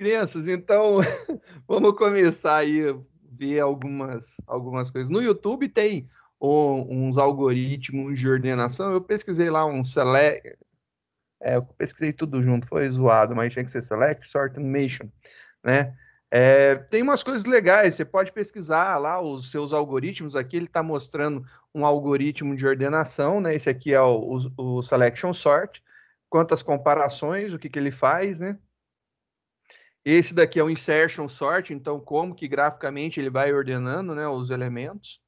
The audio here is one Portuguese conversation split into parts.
crianças, então vamos começar aí a ver algumas, algumas coisas. No YouTube tem um, uns algoritmos de ordenação, eu pesquisei lá um select, é, eu pesquisei tudo junto, foi zoado, mas tinha que ser select, sort and mission, né? É, tem umas coisas legais, você pode pesquisar lá os seus algoritmos, aqui ele está mostrando um algoritmo de ordenação, né? Esse aqui é o, o, o selection sort, quantas comparações, o que, que ele faz, né? Esse daqui é o insertion sort, então como que graficamente ele vai ordenando né, os elementos.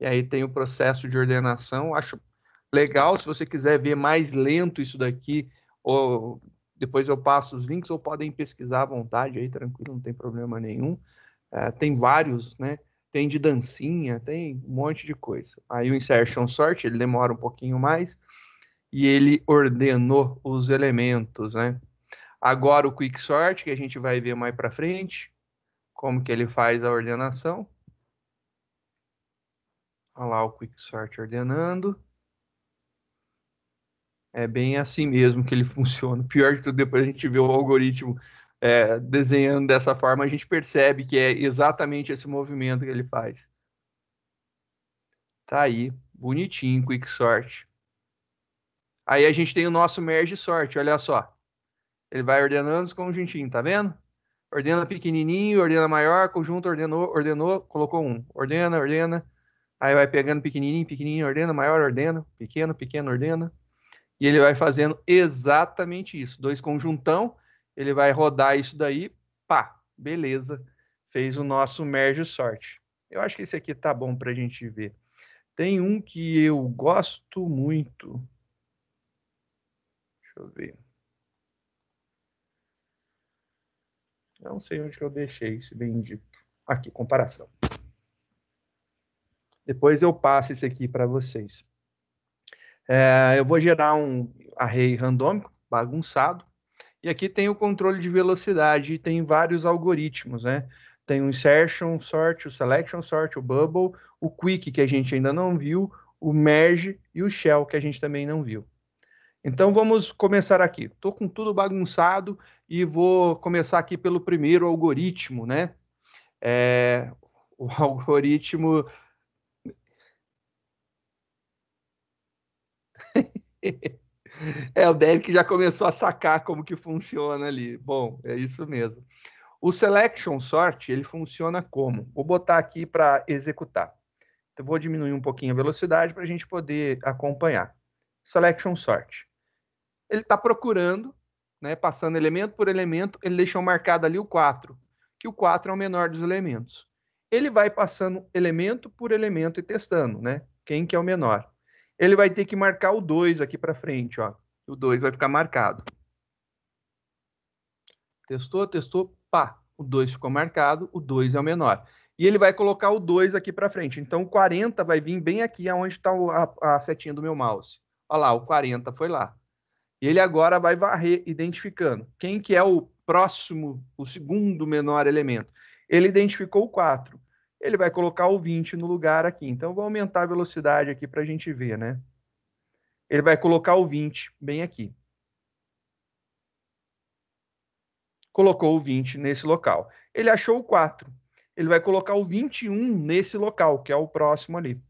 E aí tem o processo de ordenação. Acho legal, se você quiser ver mais lento isso daqui, ou depois eu passo os links, ou podem pesquisar à vontade aí, tranquilo, não tem problema nenhum. Uh, tem vários, né? Tem de dancinha, tem um monte de coisa. Aí o insertion sort, ele demora um pouquinho mais, e ele ordenou os elementos, né? Agora o quick sort, que a gente vai ver mais para frente, como que ele faz a ordenação. Olha lá o quick sort ordenando. É bem assim mesmo que ele funciona. Pior de tudo, depois a gente vê o algoritmo é, desenhando dessa forma, a gente percebe que é exatamente esse movimento que ele faz. Tá aí, bonitinho, quick sort. Aí a gente tem o nosso merge sort, olha só. Ele vai ordenando os conjuntinhos, tá vendo? Ordena pequenininho, ordena maior, conjunto ordenou, ordenou, colocou um. Ordena, ordena. Aí vai pegando pequenininho, pequenininho, ordena, maior, ordena, pequeno, pequeno, ordena. E ele vai fazendo exatamente isso. Dois conjuntão, ele vai rodar isso daí, pá, beleza. Fez o nosso merge sort. Eu acho que esse aqui tá bom pra gente ver. Tem um que eu gosto muito. Deixa eu ver. Não sei onde que eu deixei esse bendito. Aqui, comparação. Depois eu passo isso aqui para vocês. É, eu vou gerar um array randômico, bagunçado. E aqui tem o controle de velocidade e tem vários algoritmos, né? Tem o insertion sort, o selection sort, o bubble, o quick que a gente ainda não viu, o merge e o shell que a gente também não viu. Então vamos começar aqui. Estou com tudo bagunçado, e vou começar aqui pelo primeiro algoritmo, né? É, o algoritmo. é, o Derek já começou a sacar como que funciona ali. Bom, é isso mesmo. O selection sort, ele funciona como? Vou botar aqui para executar. Então, vou diminuir um pouquinho a velocidade para a gente poder acompanhar. Selection sort. Ele está procurando né, passando elemento por elemento, ele deixou marcado ali o 4, que o 4 é o menor dos elementos. Ele vai passando elemento por elemento e testando, né? Quem que é o menor. Ele vai ter que marcar o 2 aqui para frente, ó. O 2 vai ficar marcado. Testou, testou, pá. O 2 ficou marcado, o 2 é o menor. E ele vai colocar o 2 aqui para frente. Então, o 40 vai vir bem aqui onde está a, a setinha do meu mouse. Olha lá, o 40 foi lá. E ele agora vai varrer, identificando quem que é o próximo, o segundo menor elemento. Ele identificou o 4. Ele vai colocar o 20 no lugar aqui. Então, vou aumentar a velocidade aqui para a gente ver, né? Ele vai colocar o 20 bem aqui. Colocou o 20 nesse local. Ele achou o 4. Ele vai colocar o 21 nesse local, que é o próximo ali.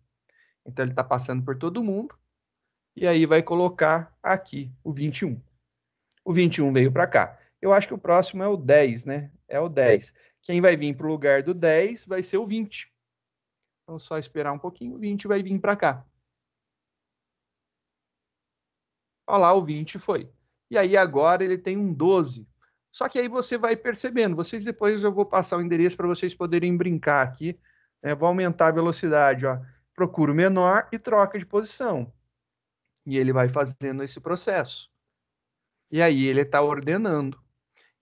Então, ele está passando por todo mundo e aí vai colocar aqui o 21. O 21 veio para cá. Eu acho que o próximo é o 10, né? É o 10. Quem vai vir para o lugar do 10 vai ser o 20. Então, só esperar um pouquinho, o 20 vai vir para cá. Olha lá, o 20 foi. E aí agora ele tem um 12. Só que aí você vai percebendo. Vocês depois eu vou passar o endereço para vocês poderem brincar aqui. Né? Vou aumentar a velocidade. Ó. Procuro menor e troca de posição. E ele vai fazendo esse processo. E aí ele está ordenando.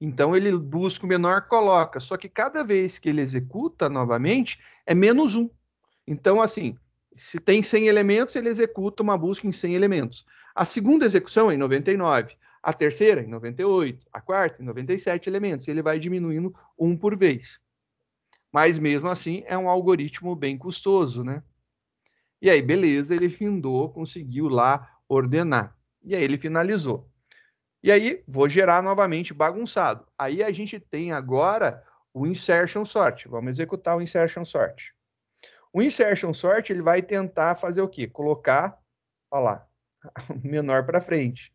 Então ele busca o menor, coloca. Só que cada vez que ele executa novamente, é menos um. Então, assim, se tem 100 elementos, ele executa uma busca em 100 elementos. A segunda execução é em 99, a terceira em 98, a quarta em 97 elementos. Ele vai diminuindo um por vez. Mas mesmo assim, é um algoritmo bem custoso, né? E aí, beleza, ele findou, conseguiu lá ordenar. E aí ele finalizou. E aí, vou gerar novamente bagunçado. Aí a gente tem agora o insertion sort. Vamos executar o insertion sort. O insertion sort, ele vai tentar fazer o quê? Colocar, olha lá, menor para frente.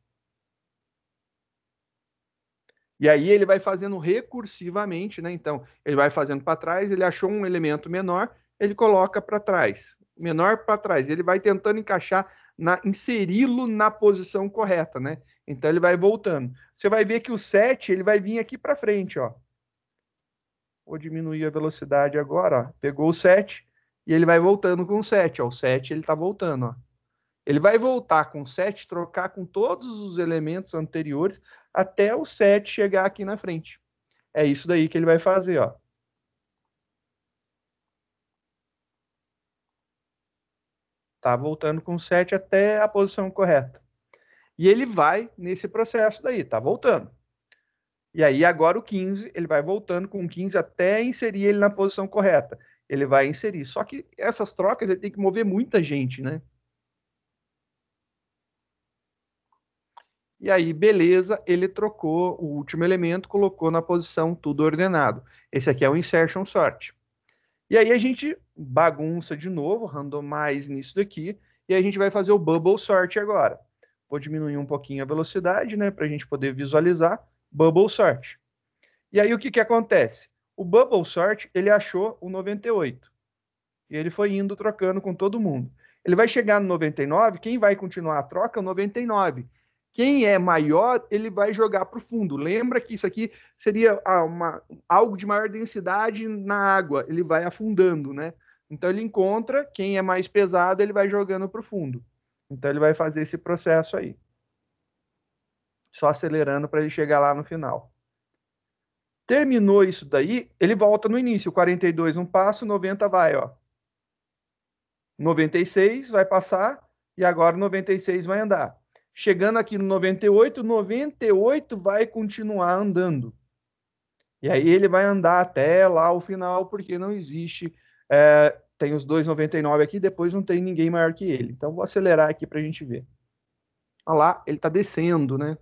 E aí ele vai fazendo recursivamente, né? Então, ele vai fazendo para trás, ele achou um elemento menor, ele coloca para trás menor para trás. Ele vai tentando encaixar, inseri-lo na posição correta, né? Então ele vai voltando. Você vai ver que o 7 ele vai vir aqui para frente, ó. Vou diminuir a velocidade agora, ó. Pegou o 7 e ele vai voltando com o 7, ó. O 7 ele está voltando, ó. Ele vai voltar com o 7, trocar com todos os elementos anteriores até o 7 chegar aqui na frente. É isso daí que ele vai fazer, ó. tá voltando com 7 até a posição correta. E ele vai nesse processo daí, tá voltando. E aí agora o 15, ele vai voltando com 15 até inserir ele na posição correta. Ele vai inserir. Só que essas trocas ele tem que mover muita gente, né? E aí, beleza, ele trocou o último elemento, colocou na posição tudo ordenado. Esse aqui é o insertion sort. E aí a gente bagunça de novo, randomize nisso daqui, e a gente vai fazer o bubble sort agora. Vou diminuir um pouquinho a velocidade, né, para a gente poder visualizar, bubble sort. E aí o que, que acontece? O bubble sort, ele achou o 98. E ele foi indo trocando com todo mundo. Ele vai chegar no 99, quem vai continuar a troca é o 99. Quem é maior, ele vai jogar para o fundo. Lembra que isso aqui seria ah, uma, algo de maior densidade na água, ele vai afundando, né? Então ele encontra quem é mais pesado, ele vai jogando para o fundo. Então ele vai fazer esse processo aí. Só acelerando para ele chegar lá no final. Terminou isso daí, ele volta no início, 42 um passo, 90 vai, ó. 96 vai passar e agora 96 vai andar. Chegando aqui no 98, 98 vai continuar andando. E aí ele vai andar até lá o final, porque não existe. É, tem os 2,99 aqui, depois não tem ninguém maior que ele. Então vou acelerar aqui para a gente ver. Olha lá, ele está descendo, né?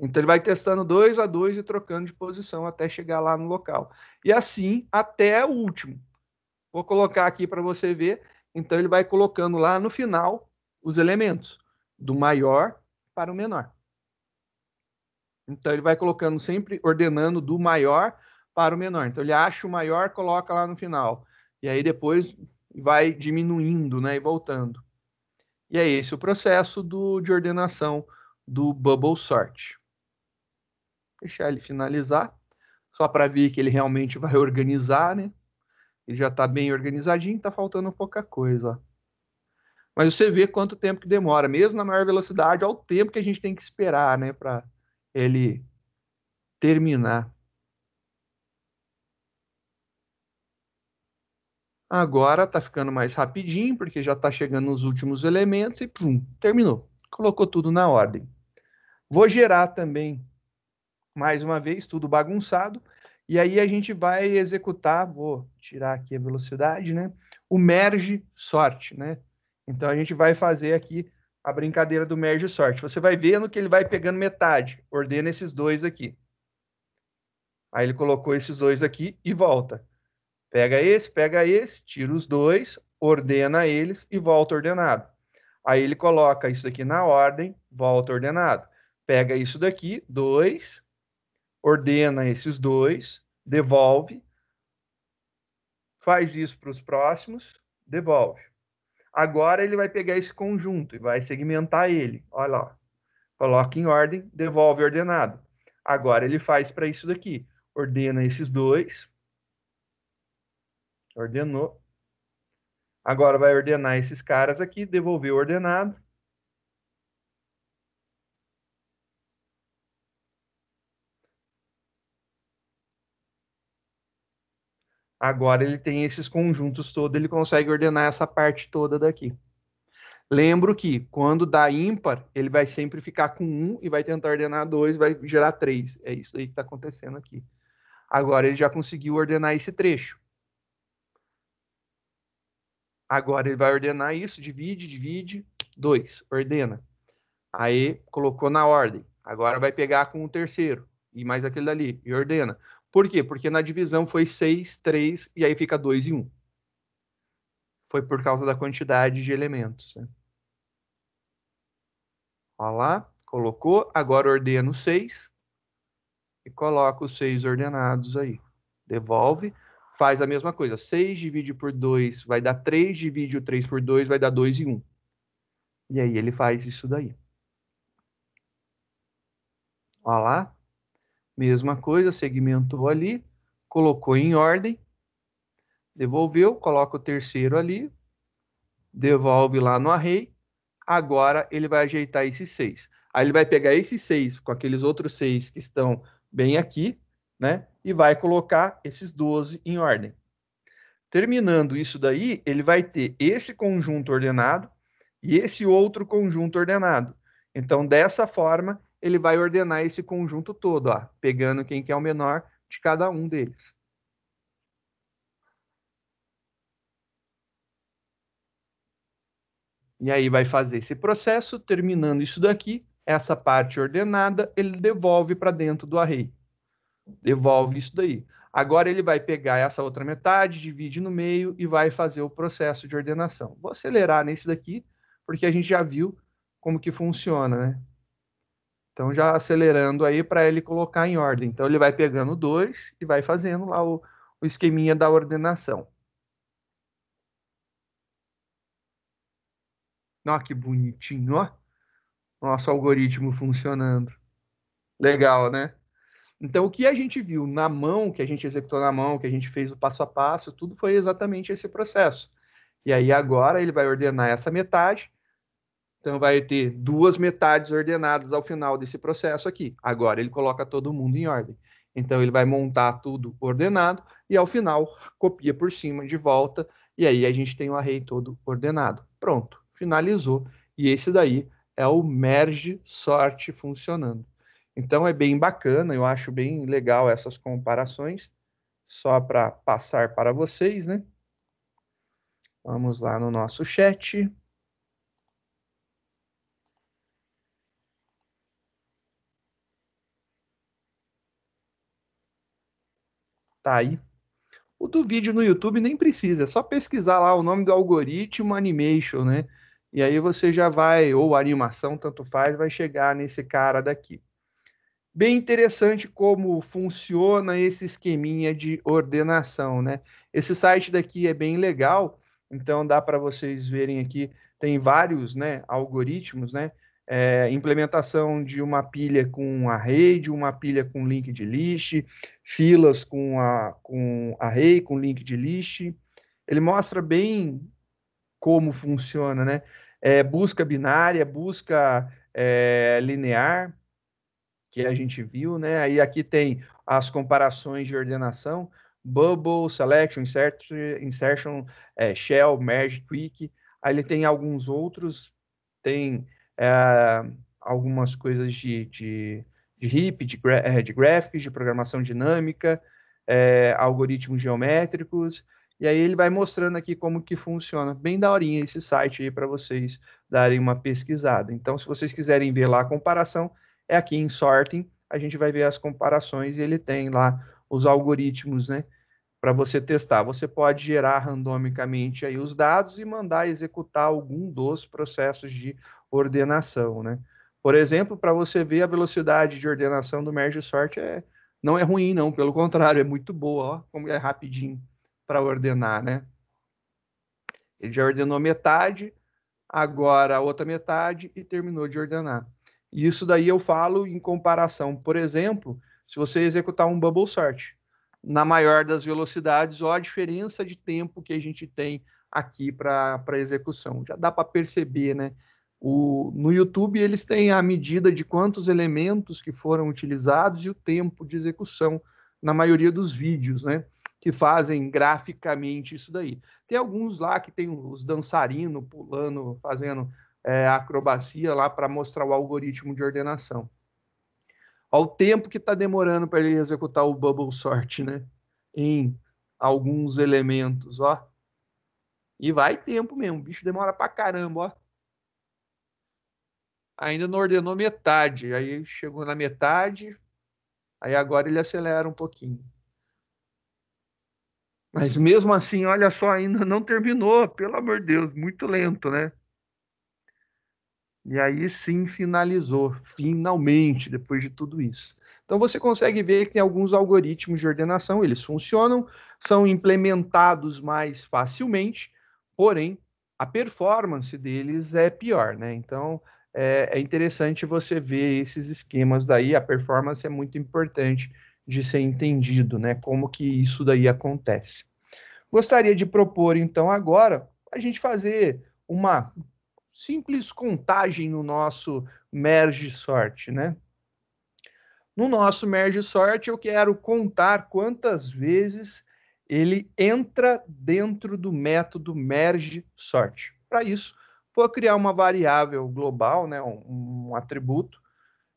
Então ele vai testando dois a dois e trocando de posição até chegar lá no local. E assim até o último. Vou colocar aqui para você ver. Então ele vai colocando lá no final os elementos do maior para o menor. Então ele vai colocando sempre ordenando do maior para o menor. Então ele acha o maior, coloca lá no final. E aí depois vai diminuindo, né, e voltando. E é esse o processo do, de ordenação do bubble sort. Deixar ele finalizar, só para ver que ele realmente vai organizar, né? Ele já está bem organizadinho, está faltando pouca coisa. Mas você vê quanto tempo que demora, mesmo na maior velocidade, ao tempo que a gente tem que esperar, né, para ele terminar. Agora está ficando mais rapidinho, porque já está chegando nos últimos elementos e pum, terminou. Colocou tudo na ordem. Vou gerar também, mais uma vez, tudo bagunçado. E aí a gente vai executar, vou tirar aqui a velocidade, né? O merge sort, né? Então a gente vai fazer aqui a brincadeira do merge sorte. Você vai vendo que ele vai pegando metade. Ordena esses dois aqui. Aí ele colocou esses dois aqui e volta. Pega esse, pega esse, tira os dois, ordena eles e volta ordenado. Aí ele coloca isso aqui na ordem, volta ordenado. Pega isso daqui, dois, ordena esses dois, devolve, faz isso para os próximos, devolve. Agora ele vai pegar esse conjunto e vai segmentar ele. Olha lá. Coloca em ordem, devolve ordenado. Agora ele faz para isso daqui. Ordena esses dois. Ordenou. Agora vai ordenar esses caras aqui, devolver o ordenado. Agora ele tem esses conjuntos todos, ele consegue ordenar essa parte toda daqui. Lembro que quando dá ímpar, ele vai sempre ficar com 1 e vai tentar ordenar 2, vai gerar 3. É isso aí que está acontecendo aqui. Agora ele já conseguiu ordenar esse trecho. Agora ele vai ordenar isso, divide, divide, 2, ordena. Aí colocou na ordem. Agora vai pegar com o terceiro e mais aquele dali e ordena. Por quê? Porque na divisão foi 6, 3 e aí fica 2 e 1. Foi por causa da quantidade de elementos. Né? Olha lá, colocou. Agora ordeno 6 e coloco os 6 ordenados aí. Devolve. Faz a mesma coisa. 6 divide por 2 vai dar 3, divide o 3 por 2 vai dar 2 e 1. E aí ele faz isso daí. Olha lá, Mesma coisa, segmentou ali, colocou em ordem, devolveu, coloca o terceiro ali, devolve lá no array. Agora ele vai ajeitar esses seis. Aí ele vai pegar esses seis com aqueles outros seis que estão bem aqui, né? E vai colocar esses 12 em ordem. Terminando isso daí, ele vai ter esse conjunto ordenado e esse outro conjunto ordenado. Então, dessa forma, ele vai ordenar esse conjunto todo, ó, pegando quem que é o menor de cada um deles. E aí vai fazer esse processo, terminando isso daqui, essa parte ordenada, ele devolve para dentro do array. Devolve isso daí. Agora ele vai pegar essa outra metade, divide no meio e vai fazer o processo de ordenação. Vou acelerar nesse daqui, porque a gente já viu como que funciona, né? Então já acelerando aí para ele colocar em ordem. Então ele vai pegando dois e vai fazendo lá o, o esqueminha da ordenação. Olha que bonitinho, ó. Nosso algoritmo funcionando. Legal, né? Então, o que a gente viu na mão, que a gente executou na mão, que a gente fez o passo a passo, tudo foi exatamente esse processo. E aí, agora, ele vai ordenar essa metade então vai ter duas metades ordenadas ao final desse processo aqui. Agora ele coloca todo mundo em ordem. Então ele vai montar tudo ordenado e ao final copia por cima de volta e aí a gente tem o array todo ordenado. Pronto, finalizou. E esse daí é o merge sort funcionando. Então é bem bacana, eu acho bem legal essas comparações, só para passar para vocês, né? Vamos lá no nosso chat. Tá aí. O do vídeo no YouTube nem precisa, é só pesquisar lá o nome do algoritmo animation, né? E aí você já vai, ou animação, tanto faz, vai chegar nesse cara daqui. Bem interessante como funciona esse esqueminha de ordenação, né? Esse site daqui é bem legal, então dá para vocês verem aqui, tem vários né, algoritmos, né? é, implementação de uma pilha com array, de uma pilha com link de list, filas com, a, com array, com link de list. Ele mostra bem como funciona, né? É, busca binária, busca é, linear, que a gente viu, né? Aí aqui tem as comparações de ordenação, bubble, selection, insert, insertion, é, shell, merge, tweak. Aí ele tem alguns outros, tem é, algumas coisas de, de, de HIP, de, gra é, de de programação dinâmica, é, algoritmos geométricos, e aí ele vai mostrando aqui como que funciona. Bem daorinha esse site aí para vocês darem uma pesquisada. Então, se vocês quiserem ver lá a comparação, é aqui em Sorting, a gente vai ver as comparações e ele tem lá os algoritmos, né? para você testar. Você pode gerar randomicamente aí os dados e mandar executar algum dos processos de ordenação, né? Por exemplo, para você ver a velocidade de ordenação do merge sort é não é ruim não, pelo contrário, é muito boa, ó, como é rapidinho para ordenar, né? Ele já ordenou metade, agora a outra metade e terminou de ordenar. E isso daí eu falo em comparação, por exemplo, se você executar um bubble sort, na maior das velocidades, ou a diferença de tempo que a gente tem aqui para execução. Já dá para perceber, né? O, no YouTube eles têm a medida de quantos elementos que foram utilizados e o tempo de execução na maioria dos vídeos, né? Que fazem graficamente isso daí. Tem alguns lá que tem os dançarinos pulando, fazendo é, acrobacia lá para mostrar o algoritmo de ordenação ao tempo que está demorando para ele executar o bubble sort, né? Em alguns elementos, ó. E vai tempo mesmo, o bicho demora pra caramba, ó. Ainda não ordenou metade, aí chegou na metade, aí agora ele acelera um pouquinho. Mas mesmo assim, olha só, ainda não terminou, pelo amor de Deus, muito lento, né? E aí sim finalizou, finalmente, depois de tudo isso. Então você consegue ver que tem alguns algoritmos de ordenação, eles funcionam, são implementados mais facilmente, porém a performance deles é pior, né? Então é, é interessante você ver esses esquemas daí, a performance é muito importante de ser entendido, né? Como que isso daí acontece. Gostaria de propor, então, agora, a gente fazer uma simples contagem no nosso merge sort, né? No nosso merge sort, eu quero contar quantas vezes ele entra dentro do método merge sort. Para isso, vou criar uma variável global, né, um, um atributo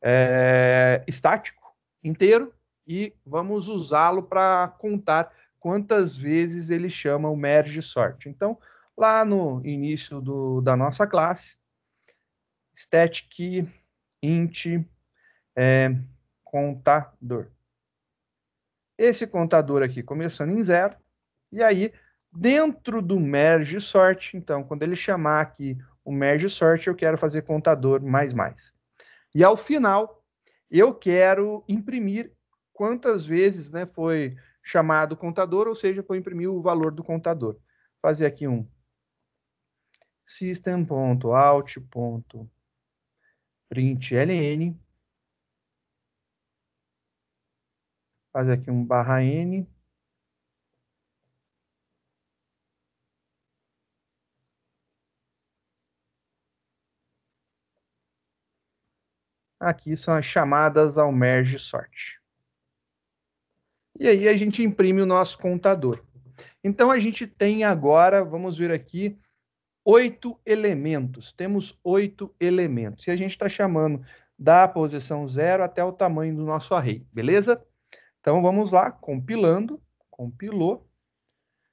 é, estático inteiro e vamos usá-lo para contar quantas vezes ele chama o merge sort. Então, lá no início do, da nossa classe, static int é, contador. Esse contador aqui começando em zero, e aí dentro do merge sort, então quando ele chamar aqui o merge sort, eu quero fazer contador mais mais. E ao final, eu quero imprimir quantas vezes né, foi chamado o contador, ou seja, foi imprimir o valor do contador. Fazer aqui um system.out.println faz aqui um barra n Aqui são as chamadas ao merge sort. E aí a gente imprime o nosso contador. Então a gente tem agora, vamos ver aqui, oito elementos. Temos oito elementos. E a gente está chamando da posição zero até o tamanho do nosso array, beleza? Então vamos lá, compilando, compilou,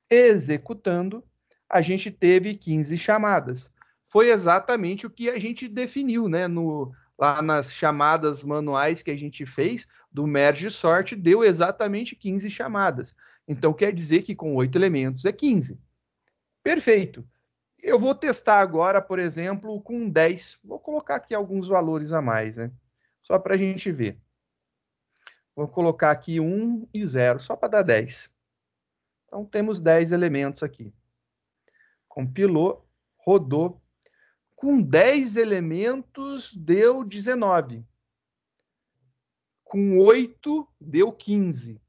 executando, a gente teve 15 chamadas. Foi exatamente o que a gente definiu, né? No, lá nas chamadas manuais que a gente fez do merge sort, deu exatamente 15 chamadas. Então quer dizer que com oito elementos é 15. Perfeito. Eu vou testar agora, por exemplo, com 10. Vou colocar aqui alguns valores a mais, né? Só para a gente ver. Vou colocar aqui 1 e 0, só para dar 10. Então, temos 10 elementos aqui. Compilou, rodou. Com 10 elementos, deu 19. Com 8, deu 15.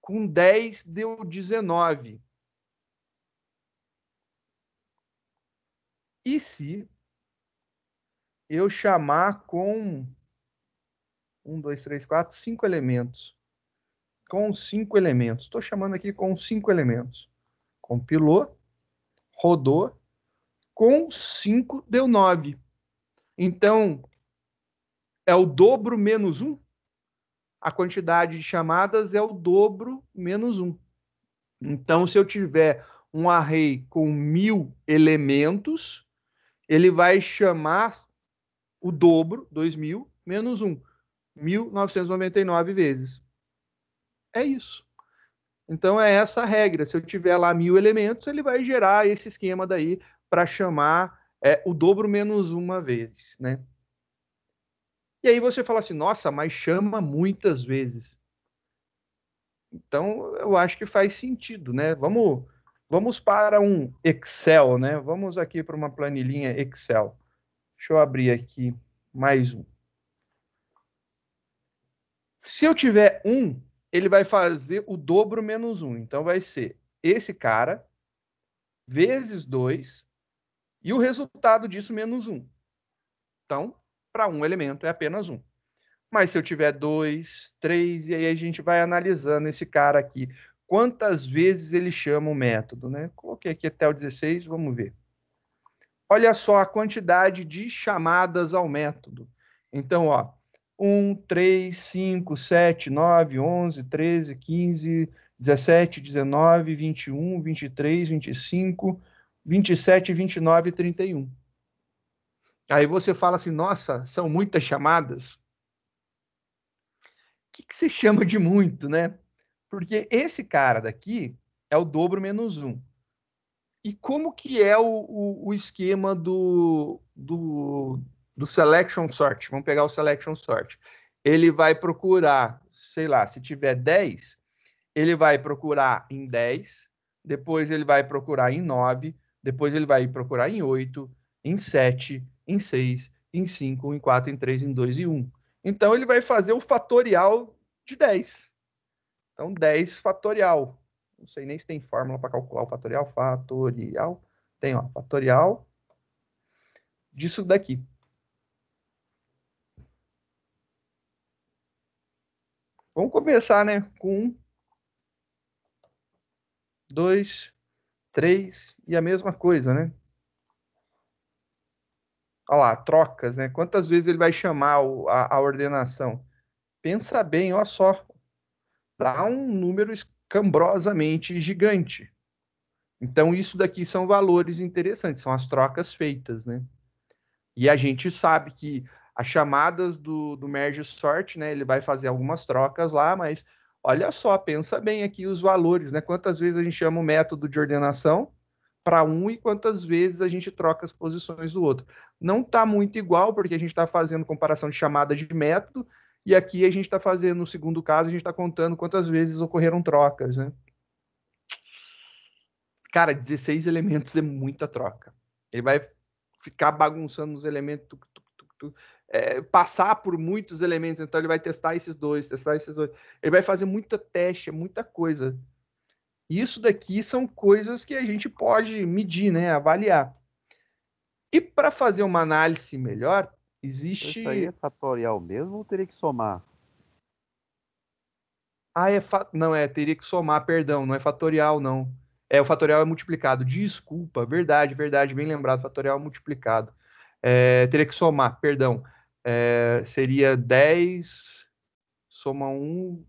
Com 10, deu 19 E se eu chamar com um, dois, três, quatro, cinco elementos. Com cinco elementos. Estou chamando aqui com cinco elementos. Compilou, rodou, com cinco deu nove Então, é o dobro menos Um? A quantidade de chamadas é o dobro menos Um. Então, se eu tiver um array com mil elementos, ele vai chamar o dobro, 2.000, menos 1, 1.999 vezes. É isso. Então é essa a regra. Se eu tiver lá mil elementos, ele vai gerar esse esquema daí para chamar é, o dobro menos uma vez, né? E aí você fala assim, nossa, mas chama muitas vezes. Então eu acho que faz sentido, né? Vamos Vamos para um Excel, né? Vamos aqui para uma planilhinha Excel. Deixa eu abrir aqui mais um. Se eu tiver um, ele vai fazer o dobro menos um. Então, vai ser esse cara vezes 2 e o resultado disso menos 1. Um. Então, para um elemento é apenas um. Mas se eu tiver dois, três, e aí a gente vai analisando esse cara aqui quantas vezes ele chama o método, né? Coloquei aqui até o 16, vamos ver. Olha só a quantidade de chamadas ao método. Então, ó, 1, 3, 5, 7, 9, 11, 13, 15, 17, 19, 21, 23, 25, 27, 29 e 31. Aí você fala assim, nossa, são muitas chamadas. O que, que se chama de muito, né? Porque esse cara daqui é o dobro menos um. E como que é o, o, o esquema do, do, do selection sort? Vamos pegar o selection sort. Ele vai procurar, sei lá, se tiver 10, ele vai procurar em 10, depois ele vai procurar em 9, depois ele vai procurar em 8, em 7, em 6, em 5, em 4, em 3, em 2 e 1. Então ele vai fazer o fatorial de 10. Então, 10 fatorial. Não sei nem se tem fórmula para calcular o fatorial. Fatorial. Tem, ó, fatorial disso daqui. Vamos começar, né, com 1, 2, 3 e a mesma coisa, né? Olha lá, trocas, né? Quantas vezes ele vai chamar a, a ordenação? Pensa bem, olha só dá um número escambrosamente gigante. Então, isso daqui são valores interessantes, são as trocas feitas, né? E a gente sabe que as chamadas do, do merge sort, né? Ele vai fazer algumas trocas lá, mas olha só, pensa bem aqui os valores, né? Quantas vezes a gente chama o método de ordenação para um e quantas vezes a gente troca as posições do outro. Não está muito igual, porque a gente está fazendo comparação de chamada de método, e aqui a gente está fazendo, no segundo caso, a gente está contando quantas vezes ocorreram trocas, né? Cara, 16 elementos é muita troca. Ele vai ficar bagunçando os elementos, tuc, tuc, tuc, é, passar por muitos elementos. Então ele vai testar esses dois, testar esses dois. Ele vai fazer muita teste, é muita coisa. Isso daqui são coisas que a gente pode medir, né? Avaliar. E para fazer uma análise melhor, Existe. Então, isso aí é fatorial mesmo ou teria que somar? Ah, é fa... não, é, teria que somar, perdão, não é fatorial, não. É, o fatorial é multiplicado. Desculpa, verdade, verdade, bem lembrado, fatorial é multiplicado. É, teria que somar, perdão. É, seria 10, soma 1.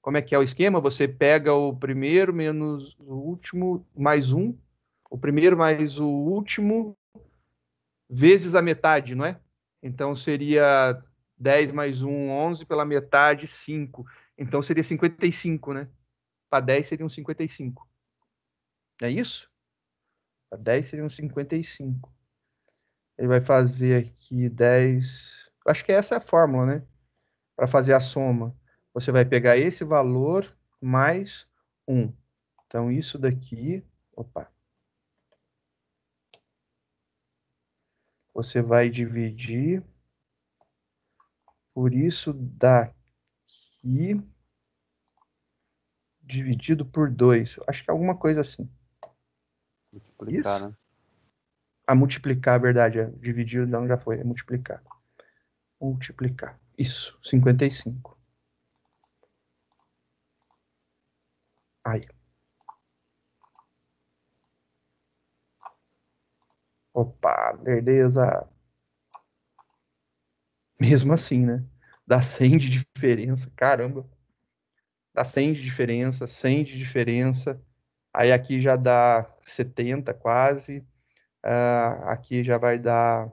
Como é que é o esquema? Você pega o primeiro menos o último, mais um. O primeiro mais o último, vezes a metade, não é? Então seria 10 mais 1, 11, pela metade, 5. Então seria 55, né? Para 10 seria um 55. Não é isso? Para 10 seria um 55. Ele vai fazer aqui 10. Acho que essa é a fórmula, né? Para fazer a soma. Você vai pegar esse valor mais 1. Então isso daqui. Opa! Você vai dividir por isso daqui dividido por 2. Acho que é alguma coisa assim. Multiplicar, isso? né? Ah, multiplicar, verdade. É. Dividir não já foi, é multiplicar. Multiplicar. Isso, 55. Aí. Opa, beleza. Mesmo assim, né? Dá 100 de diferença, caramba. Dá 100 de diferença, 100 de diferença. Aí aqui já dá 70 quase. Uh, aqui já vai dar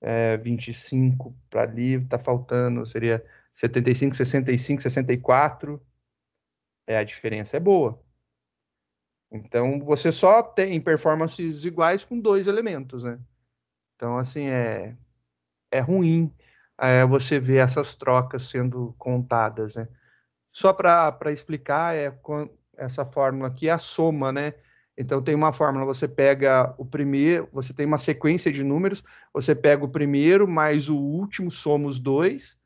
é, 25 para ali, tá faltando, seria 75, 65, 64. É, a diferença é boa. Então você só tem performances iguais com dois elementos, né? Então assim é é ruim é, você ver essas trocas sendo contadas, né? Só para explicar é essa fórmula aqui é a soma, né? Então tem uma fórmula, você pega o primeiro, você tem uma sequência de números, você pega o primeiro mais o último, soma os dois,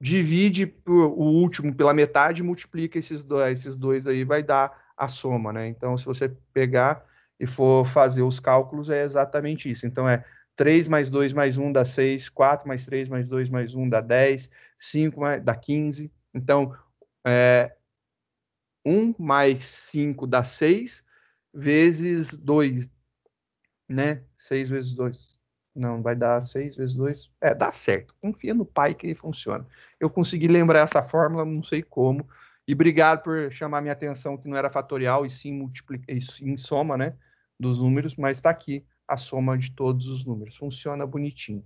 divide o último pela metade, multiplica esses dois, esses dois aí vai dar a soma, né? Então, se você pegar e for fazer os cálculos, é exatamente isso. Então, é 3 mais 2 mais 1 dá 6, 4 mais 3 mais 2 mais 1 dá 10, 5 mais, dá 15. Então, é, 1 mais 5 dá 6, vezes 2, né? 6 vezes 2. Não, vai dar 6 vezes 2. É, dá certo. Confia no pai que funciona. Eu consegui lembrar essa fórmula, não sei como, e obrigado por chamar minha atenção que não era fatorial e sim multiplica, em soma, né, dos números, mas está aqui a soma de todos os números. Funciona bonitinho.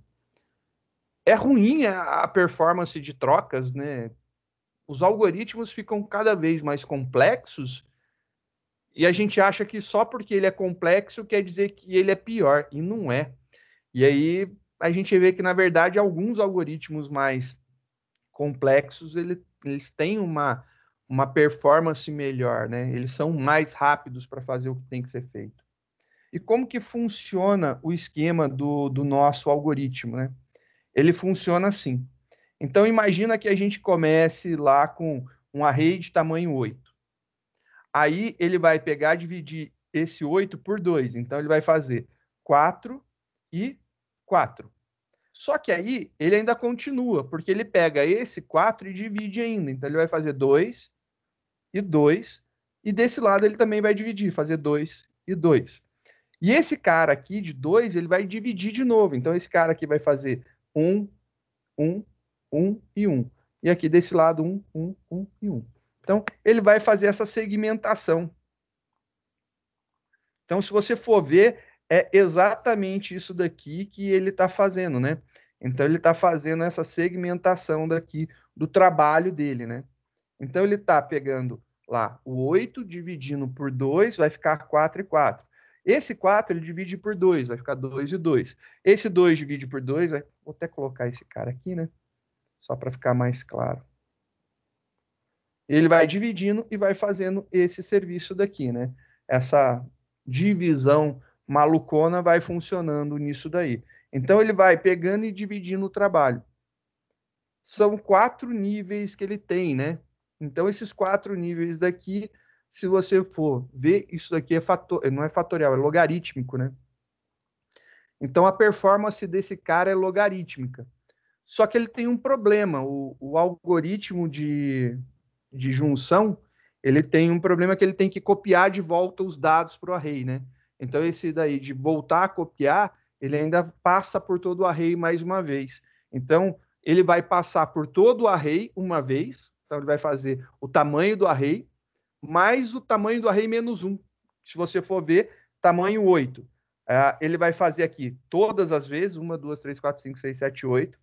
É ruim a performance de trocas, né? Os algoritmos ficam cada vez mais complexos e a gente acha que só porque ele é complexo quer dizer que ele é pior, e não é. E aí a gente vê que, na verdade, alguns algoritmos mais complexos, ele, eles têm uma uma performance melhor, né? Eles são mais rápidos para fazer o que tem que ser feito. E como que funciona o esquema do, do nosso algoritmo, né? Ele funciona assim. Então, imagina que a gente comece lá com um array de tamanho 8. Aí, ele vai pegar, dividir esse 8 por 2. Então, ele vai fazer 4 e 4. Só que aí, ele ainda continua, porque ele pega esse 4 e divide ainda. Então, ele vai fazer 2 e 2, e desse lado ele também vai dividir, fazer 2 e 2. E esse cara aqui de 2, ele vai dividir de novo. Então, esse cara aqui vai fazer 1, 1, 1 e 1. E aqui desse lado, 1, 1, 1 e 1. Então, ele vai fazer essa segmentação. Então, se você for ver, é exatamente isso daqui que ele está fazendo, né? Então, ele está fazendo essa segmentação daqui do trabalho dele, né? Então ele está pegando lá o 8, dividindo por 2, vai ficar 4 e 4. Esse 4 ele divide por 2, vai ficar 2 e 2. Esse 2 divide por 2, vai... vou até colocar esse cara aqui, né? Só para ficar mais claro. Ele vai dividindo e vai fazendo esse serviço daqui, né? Essa divisão malucona vai funcionando nisso daí. Então ele vai pegando e dividindo o trabalho. São quatro níveis que ele tem, né? Então, esses quatro níveis daqui, se você for ver, isso daqui é fator, eh, não é fatorial, é logarítmico, né? Então, a performance desse cara é logarítmica. Só que ele tem um problema. O, o algoritmo de, de junção, ele tem um problema que ele tem que copiar de volta os dados para o array, né? Então, esse daí de voltar a copiar, ele ainda passa por todo o array mais uma vez. Então, ele vai passar por todo o array uma vez, então ele vai fazer o tamanho do array mais o tamanho do array menos 1. Se você for ver, tamanho 8. Uh, ah, ele vai fazer aqui todas as vezes, 1, 2, 3, 4, 5, 6, 7, 8.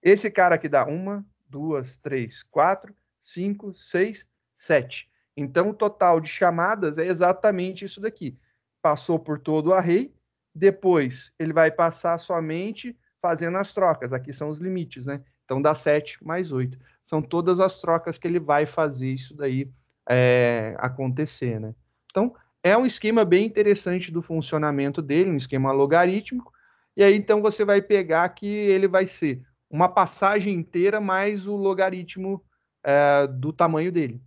Esse cara aqui dá 1, 2, 3, 4, 5, 6, 7. Então, o total de chamadas é exatamente isso daqui. Passou por todo o array, depois ele vai passar somente fazendo as trocas. Aqui são os limites, né? Então dá 7 mais 8. São todas as trocas que ele vai fazer isso daí é, acontecer, né? Então é um esquema bem interessante do funcionamento dele, um esquema logarítmico. E aí então você vai pegar que ele vai ser uma passagem inteira mais o logaritmo é, do tamanho dele.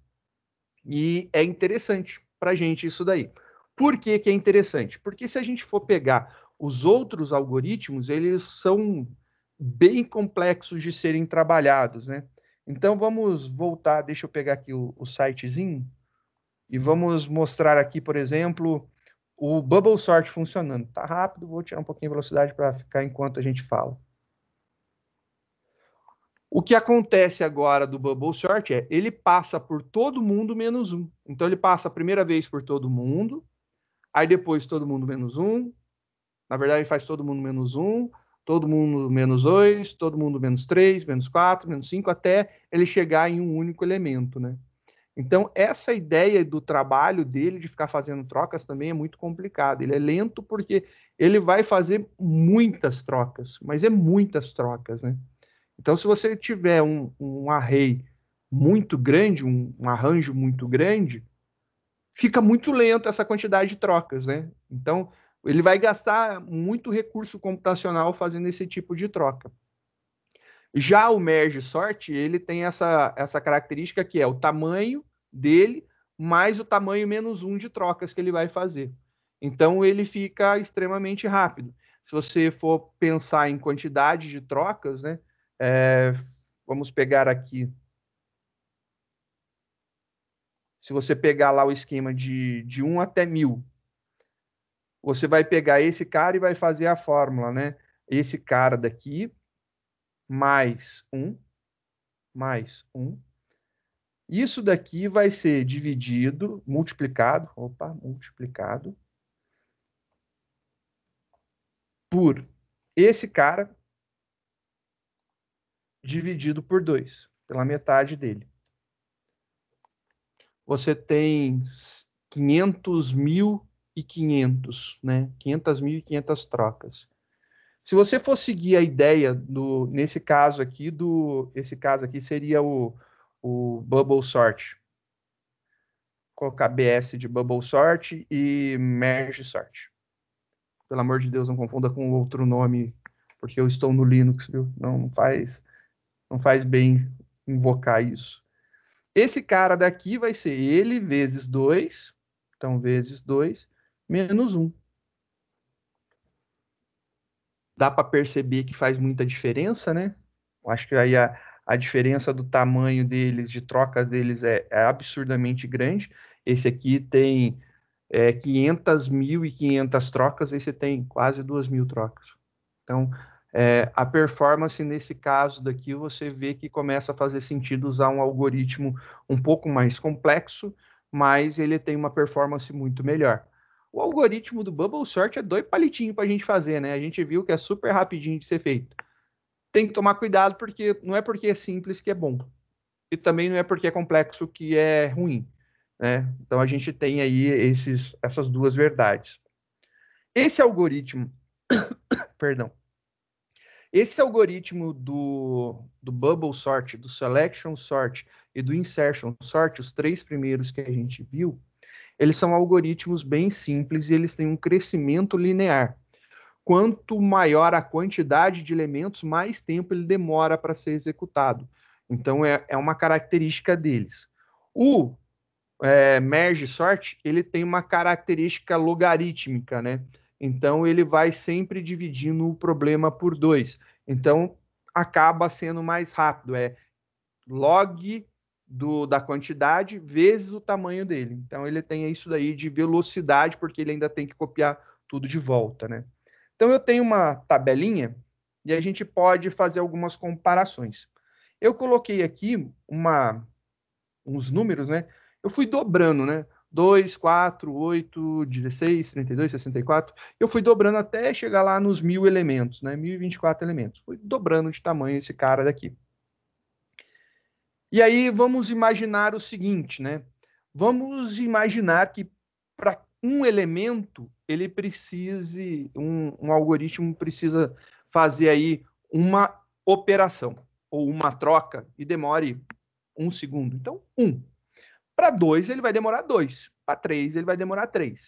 E é interessante para gente isso daí. Por que, que é interessante? Porque se a gente for pegar os outros algoritmos, eles são bem complexos de serem trabalhados, né? Então vamos voltar, deixa eu pegar aqui o, o sitezinho e vamos mostrar aqui, por exemplo, o bubble sort funcionando. Tá rápido, vou tirar um pouquinho de velocidade para ficar enquanto a gente fala. O que acontece agora do bubble sort é, ele passa por todo mundo menos um. Então ele passa a primeira vez por todo mundo, aí depois todo mundo menos um. Na verdade ele faz todo mundo menos um, todo mundo menos dois todo mundo menos três menos quatro menos cinco até ele chegar em um único elemento, né? Então, essa ideia do trabalho dele de ficar fazendo trocas também é muito complicada. Ele é lento porque ele vai fazer muitas trocas, mas é muitas trocas, né? Então, se você tiver um, um array muito grande, um, um arranjo muito grande, fica muito lento essa quantidade de trocas, né? Então, ele vai gastar muito recurso computacional fazendo esse tipo de troca. Já o merge sort, ele tem essa, essa característica que é o tamanho dele mais o tamanho menos um de trocas que ele vai fazer. Então ele fica extremamente rápido. Se você for pensar em quantidade de trocas, né? É, vamos pegar aqui. Se você pegar lá o esquema de, de 1 até 1000, você vai pegar esse cara e vai fazer a fórmula, né? Esse cara daqui, mais um, mais um. Isso daqui vai ser dividido, multiplicado, opa, multiplicado, por esse cara, dividido por 2, pela metade dele. Você tem 500 mil e 500, né? 500 mil e 500 trocas. Se você for seguir a ideia do, nesse caso aqui do, esse caso aqui seria o, o bubble sort. Vou colocar BS de bubble sort e merge sort. Pelo amor de Deus, não confunda com outro nome, porque eu estou no Linux, viu? Não, não faz, não faz bem invocar isso. Esse cara daqui vai ser ele vezes 2, então vezes 2, menos um. Dá para perceber que faz muita diferença, né? Eu acho que aí a, a diferença do tamanho deles, de troca deles, é, é absurdamente grande. Esse aqui tem é, 500 mil e 500 trocas, esse tem quase 2 mil trocas. Então, é, a performance nesse caso daqui, você vê que começa a fazer sentido usar um algoritmo um pouco mais complexo, mas ele tem uma performance muito melhor o algoritmo do Bubble Sort é dois palitinhos para a gente fazer, né? A gente viu que é super rapidinho de ser feito. Tem que tomar cuidado porque não é porque é simples que é bom. E também não é porque é complexo que é ruim, né? Então a gente tem aí esses, essas duas verdades. Esse algoritmo, perdão, esse algoritmo do, do bubble sort, do selection sort e do insertion sort, os três primeiros que a gente viu, eles são algoritmos bem simples e eles têm um crescimento linear. Quanto maior a quantidade de elementos, mais tempo ele demora para ser executado. Então, é, é uma característica deles. O é, merge sort, ele tem uma característica logarítmica, né? Então, ele vai sempre dividindo o problema por dois. Então, acaba sendo mais rápido. É log do, da quantidade vezes o tamanho dele. Então ele tem isso daí de velocidade, porque ele ainda tem que copiar tudo de volta, né? Então eu tenho uma tabelinha e a gente pode fazer algumas comparações. Eu coloquei aqui uma, uns números, né? Eu fui dobrando, né? 2, 4, 8, 16, 32, 64. Eu fui dobrando até chegar lá nos mil elementos, né? 1024 elementos. Fui dobrando de tamanho esse cara daqui. E aí vamos imaginar o seguinte, né? Vamos imaginar que para um elemento ele precise, um, um algoritmo precisa fazer aí uma operação ou uma troca e demore um segundo. Então, um. Para dois, ele vai demorar dois. Para três, ele vai demorar três.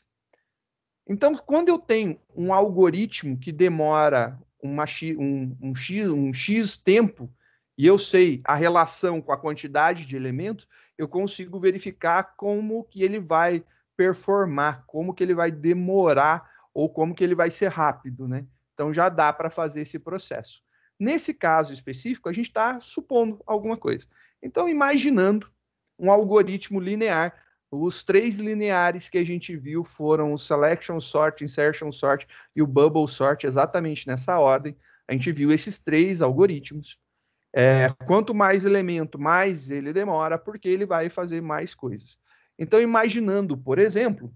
Então, quando eu tenho um algoritmo que demora uma, um, um, x, um x tempo e eu sei a relação com a quantidade de elementos, eu consigo verificar como que ele vai performar, como que ele vai demorar ou como que ele vai ser rápido, né? Então já dá para fazer esse processo. Nesse caso específico, a gente está supondo alguma coisa. Então, imaginando um algoritmo linear, os três lineares que a gente viu foram o selection sort, insertion sort e o bubble sort, exatamente nessa ordem. A gente viu esses três algoritmos. É, quanto mais elemento, mais ele demora, porque ele vai fazer mais coisas. Então, imaginando, por exemplo,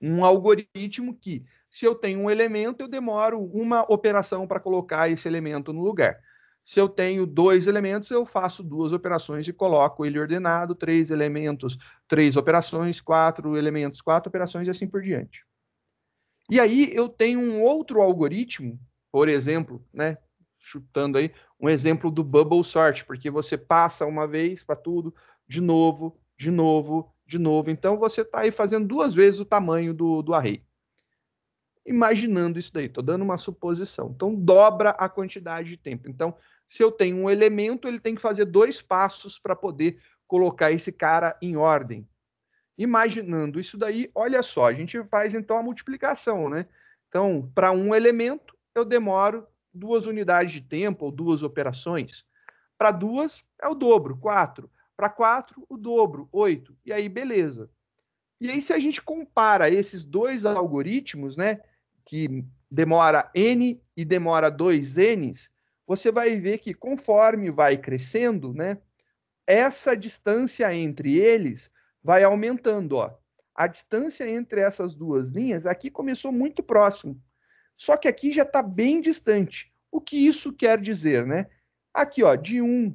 um algoritmo que, se eu tenho um elemento, eu demoro uma operação para colocar esse elemento no lugar. Se eu tenho dois elementos, eu faço duas operações e coloco ele ordenado, três elementos, três operações, quatro elementos, quatro operações e assim por diante. E aí eu tenho um outro algoritmo, por exemplo, né, chutando aí, um exemplo do bubble sort, porque você passa uma vez para tudo, de novo, de novo, de novo. Então você está aí fazendo duas vezes o tamanho do, do array. Imaginando isso daí, estou dando uma suposição. Então dobra a quantidade de tempo. Então, se eu tenho um elemento, ele tem que fazer dois passos para poder colocar esse cara em ordem. Imaginando isso daí, olha só, a gente faz então a multiplicação, né? Então, para um elemento, eu demoro duas unidades de tempo ou duas operações. Para duas é o dobro, quatro. Para quatro, o dobro, oito. E aí, beleza. E aí, se a gente compara esses dois algoritmos, né, que demora n e demora 2 n's, você vai ver que conforme vai crescendo, né, essa distância entre eles vai aumentando. Ó. A distância entre essas duas linhas aqui começou muito próximo, só que aqui já está bem distante. O que isso quer dizer, né? Aqui, ó, de um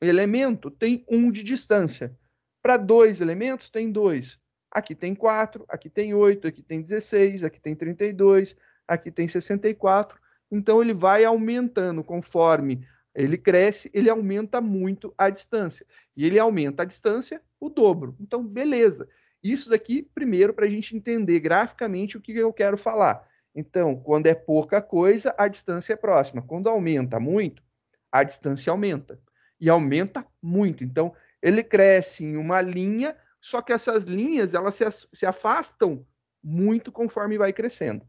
elemento tem um de distância. Para dois elementos tem dois. Aqui tem 4, aqui tem 8, aqui tem 16, aqui tem 32, aqui tem 64. Então ele vai aumentando conforme ele cresce, ele aumenta muito a distância. E ele aumenta a distância o dobro. Então, beleza. Isso daqui, primeiro, para a gente entender graficamente o que eu quero falar. Então, quando é pouca coisa, a distância é próxima. Quando aumenta muito, a distância aumenta. E aumenta muito. Então, ele cresce em uma linha, só que essas linhas elas se, se afastam muito conforme vai crescendo.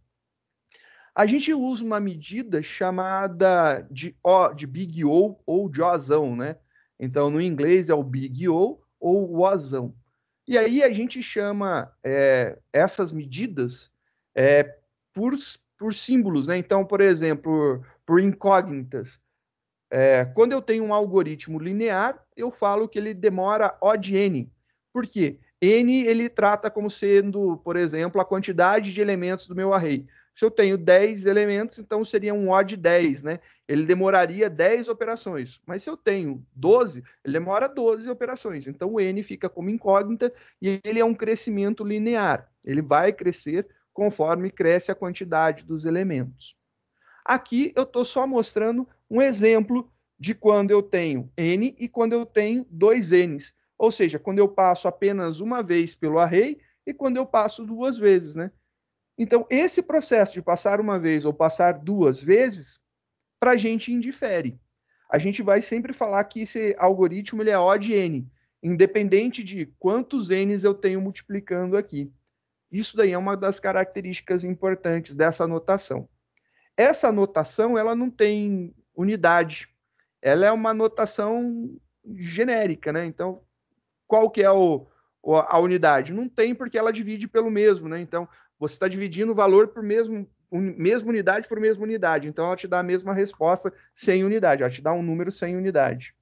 A gente usa uma medida chamada de, o, de Big O ou de Ozão, né? Então, no inglês é o Big O ou o Ozão. E aí a gente chama é, essas medidas é, por, por símbolos, né? Então, por exemplo, por incógnitas. É, quando eu tenho um algoritmo linear, eu falo que ele demora O de N. Por quê? N ele trata como sendo, por exemplo, a quantidade de elementos do meu array. Se eu tenho 10 elementos, então seria um O de 10, né? Ele demoraria 10 operações. Mas se eu tenho 12, ele demora 12 operações. Então o N fica como incógnita e ele é um crescimento linear. Ele vai crescer conforme cresce a quantidade dos elementos. Aqui eu estou só mostrando um exemplo de quando eu tenho n e quando eu tenho dois n's, ou seja, quando eu passo apenas uma vez pelo array e quando eu passo duas vezes, né? Então, esse processo de passar uma vez ou passar duas vezes, para a gente indifere. A gente vai sempre falar que esse algoritmo ele é O de n, independente de quantos n's eu tenho multiplicando aqui. Isso daí é uma das características importantes dessa notação. Essa notação ela não tem unidade, ela é uma notação genérica, né? Então, qual que é o, a unidade? Não tem porque ela divide pelo mesmo, né? Então, você está dividindo o valor por mesmo, un, mesma unidade por mesma unidade. Então, ela te dá a mesma resposta sem unidade, ela te dá um número sem unidade.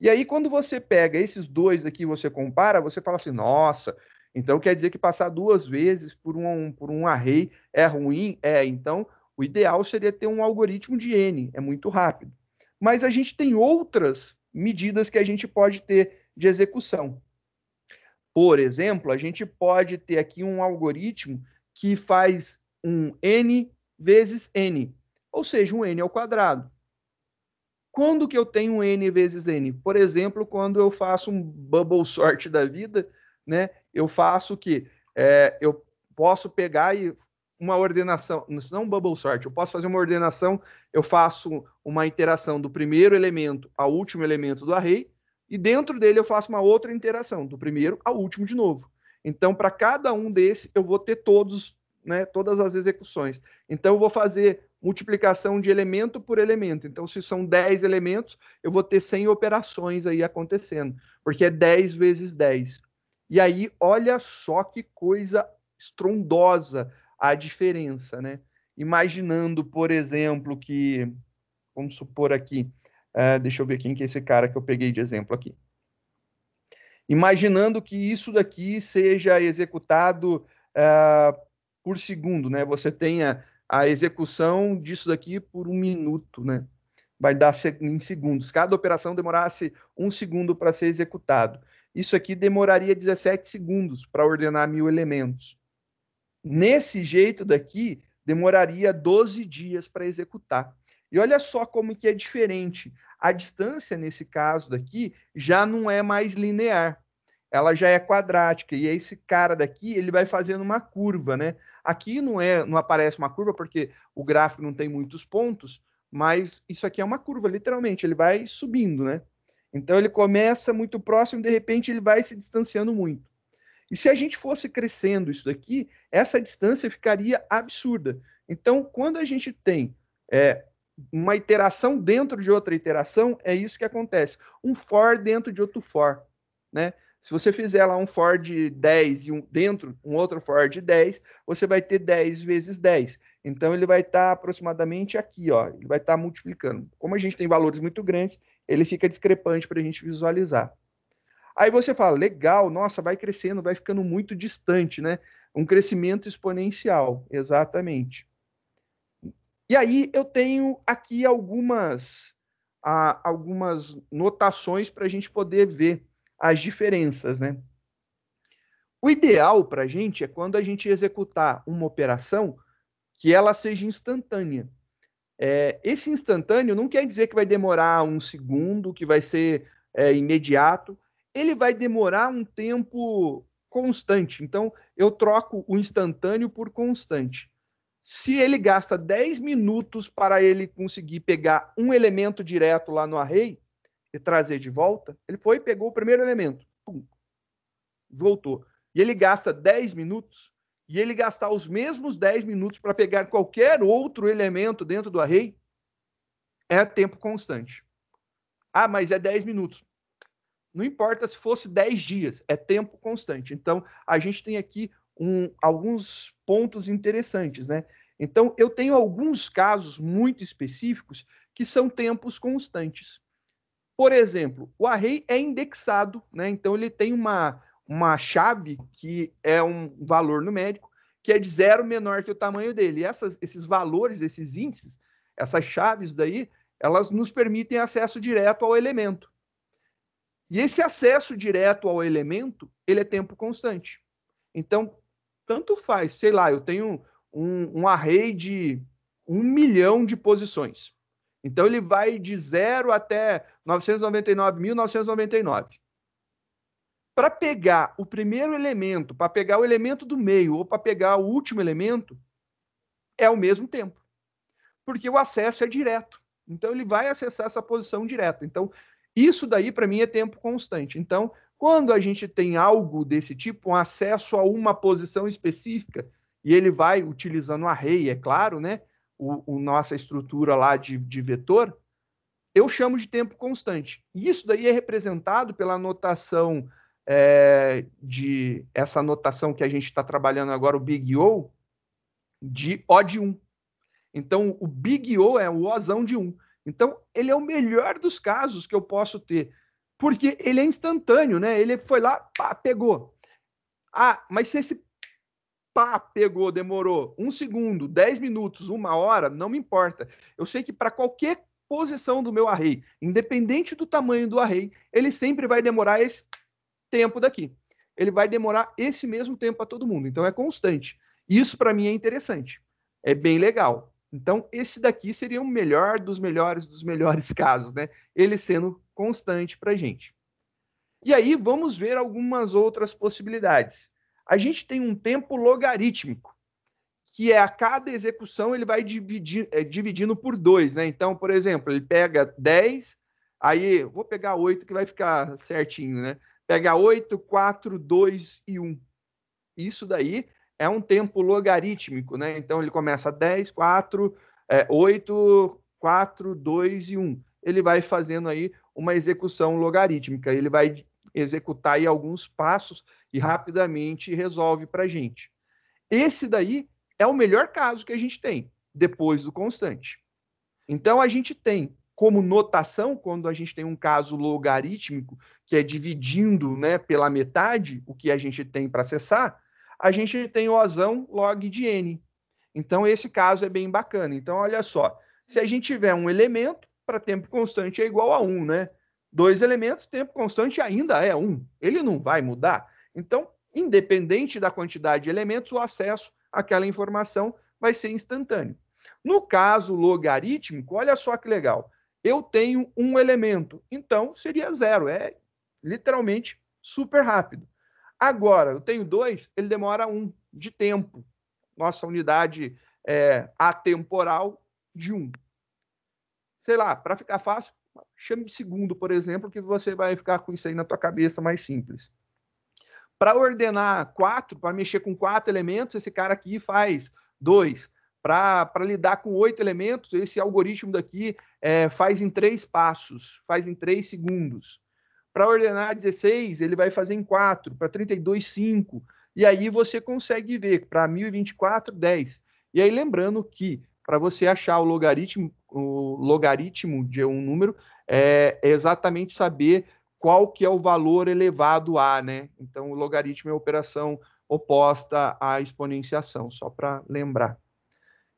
E aí, quando você pega esses dois aqui e você compara, você fala assim, nossa, então quer dizer que passar duas vezes por um, por um array é ruim? É. Então o ideal seria ter um algoritmo de N, é muito rápido. Mas a gente tem outras medidas que a gente pode ter de execução. Por exemplo, a gente pode ter aqui um algoritmo que faz um n vezes n, ou seja, um n ao quadrado. Quando que eu tenho um n vezes n? Por exemplo, quando eu faço um bubble sort da vida, né, eu faço o que? É, eu posso pegar e uma ordenação, não é um bubble sort, eu posso fazer uma ordenação, eu faço uma interação do primeiro elemento ao último elemento do array, e dentro dele eu faço uma outra interação, do primeiro ao último de novo. Então, para cada um desses, eu vou ter todos, né, todas as execuções. Então, eu vou fazer multiplicação de elemento por elemento. Então, se são 10 elementos, eu vou ter 100 operações aí acontecendo, porque é 10 vezes 10. E aí, olha só que coisa estrondosa a diferença, né? Imaginando, por exemplo, que. Vamos supor aqui. É, deixa eu ver quem que é esse cara que eu peguei de exemplo aqui. Imaginando que isso daqui seja executado é, por segundo, né? Você tenha a execução disso daqui por um minuto, né? Vai dar em segundos. Cada operação demorasse um segundo para ser executado. Isso aqui demoraria 17 segundos para ordenar mil elementos. Nesse jeito daqui, demoraria 12 dias para executar. E olha só como que é diferente. A distância, nesse caso daqui, já não é mais linear. Ela já é quadrática. E esse cara daqui, ele vai fazendo uma curva, né? Aqui não, é, não aparece uma curva porque o gráfico não tem muitos pontos, mas isso aqui é uma curva, literalmente. Ele vai subindo, né? Então ele começa muito próximo, de repente ele vai se distanciando muito. E se a gente fosse crescendo isso daqui, essa distância ficaria absurda. Então, quando a gente tem é, uma iteração dentro de outra iteração, é isso que acontece. Um for dentro de outro for. Né? Se você fizer lá um Ford 10 e um, dentro um outro Ford 10, você vai ter 10 vezes 10. Então ele vai estar tá aproximadamente aqui, ó, ele vai estar tá multiplicando. Como a gente tem valores muito grandes, ele fica discrepante para a gente visualizar. Aí você fala, legal, nossa, vai crescendo, vai ficando muito distante, né? Um crescimento exponencial, exatamente. E aí eu tenho aqui algumas, ah, algumas notações para a gente poder ver as diferenças, né? O ideal para a gente é quando a gente executar uma operação que ela seja instantânea. É, esse instantâneo não quer dizer que vai demorar um segundo, que vai ser é, imediato. Ele vai demorar um tempo constante. Então, eu troco o instantâneo por constante. Se ele gasta 10 minutos para ele conseguir pegar um elemento direto lá no array, e trazer de volta, ele foi e pegou o primeiro elemento. Pum, voltou. E ele gasta 10 minutos, e ele gastar os mesmos 10 minutos para pegar qualquer outro elemento dentro do array, é tempo constante. Ah, mas é 10 minutos. Não importa se fosse 10 dias, é tempo constante. Então, a gente tem aqui um, alguns pontos interessantes, né? Então, eu tenho alguns casos muito específicos que são tempos constantes. Por exemplo, o array é indexado, né? Então ele tem uma, uma chave que é um valor numérico que é de zero menor que o tamanho dele. E essas, esses valores, esses índices, essas chaves daí, elas nos permitem acesso direto ao elemento. E esse acesso direto ao elemento, ele é tempo constante. Então, tanto faz, sei lá, eu tenho um, um array de um milhão de posições. Então, ele vai de zero até 999.999. Para pegar o primeiro elemento, para pegar o elemento do meio ou para pegar o último elemento, é o mesmo tempo. Porque o acesso é direto. Então ele vai acessar essa posição direta. Então, isso daí para mim é tempo constante. Então, quando a gente tem algo desse tipo, um acesso a uma posição específica, e ele vai utilizando o array, é claro, né? O, o nossa estrutura lá de, de vetor, eu chamo de tempo constante. E isso daí é representado pela notação é, de essa notação que a gente está trabalhando agora, o Big O, de O de 1. Então, o Big O é o Ozão de 1. Então, ele é o melhor dos casos que eu posso ter, porque ele é instantâneo, né? Ele foi lá, pá, pegou. Ah, mas se esse pá, pegou, demorou um segundo, dez minutos, uma hora, não me importa. Eu sei que para qualquer posição do meu array, independente do tamanho do array, ele sempre vai demorar esse tempo daqui. Ele vai demorar esse mesmo tempo para todo mundo. Então é constante. Isso para mim é interessante. É bem legal. Então esse daqui seria o melhor dos melhores dos melhores casos, né? Ele sendo constante para gente. E aí vamos ver algumas outras possibilidades. A gente tem um tempo logarítmico que é a cada execução ele vai dividir, é, eh, dividindo por dois, né? Então, por exemplo, ele pega 10, aí vou pegar 8 que vai ficar certinho, né? Pega 8, 4, 2 e 1. Isso daí é um tempo logarítmico, né? Então ele começa 10, 4, é, 8, 4, 2 e 1. Ele vai fazendo aí uma execução logarítmica, ele vai executar aí alguns passos e rapidamente resolve para a gente. Esse daí é o melhor caso que a gente tem, depois do constante. Então, a gente tem como notação, quando a gente tem um caso logarítmico, que é dividindo né, pela metade o que a gente tem para acessar, a gente tem o azão log de n. Então, esse caso é bem bacana. Então, olha só, se a gente tiver um elemento, para tempo constante é igual a 1, né? Dois elementos, tempo constante ainda é 1. Ele não vai mudar. Então, independente da quantidade de elementos, o acesso aquela informação vai ser instantâneo. No caso logarítmico, olha só que legal. Eu tenho um elemento, então seria zero. É literalmente super rápido. Agora, eu tenho dois, ele demora um de tempo. Nossa unidade é, atemporal de um. Sei lá, para ficar fácil, chame de segundo, por exemplo, que você vai ficar com isso aí na tua cabeça mais simples. Para ordenar quatro, para mexer com quatro elementos, esse cara aqui faz dois. Para lidar com oito elementos, esse algoritmo daqui é, faz em três passos, faz em três segundos. Para ordenar 16, ele vai fazer em 4, para 32, 5. E aí você consegue ver, para 1024, 10. E aí lembrando que para você achar o logaritmo, o logaritmo de um número, é, é exatamente saber qual que é o valor elevado a, né? Então, o logaritmo é a operação oposta à exponenciação, só para lembrar.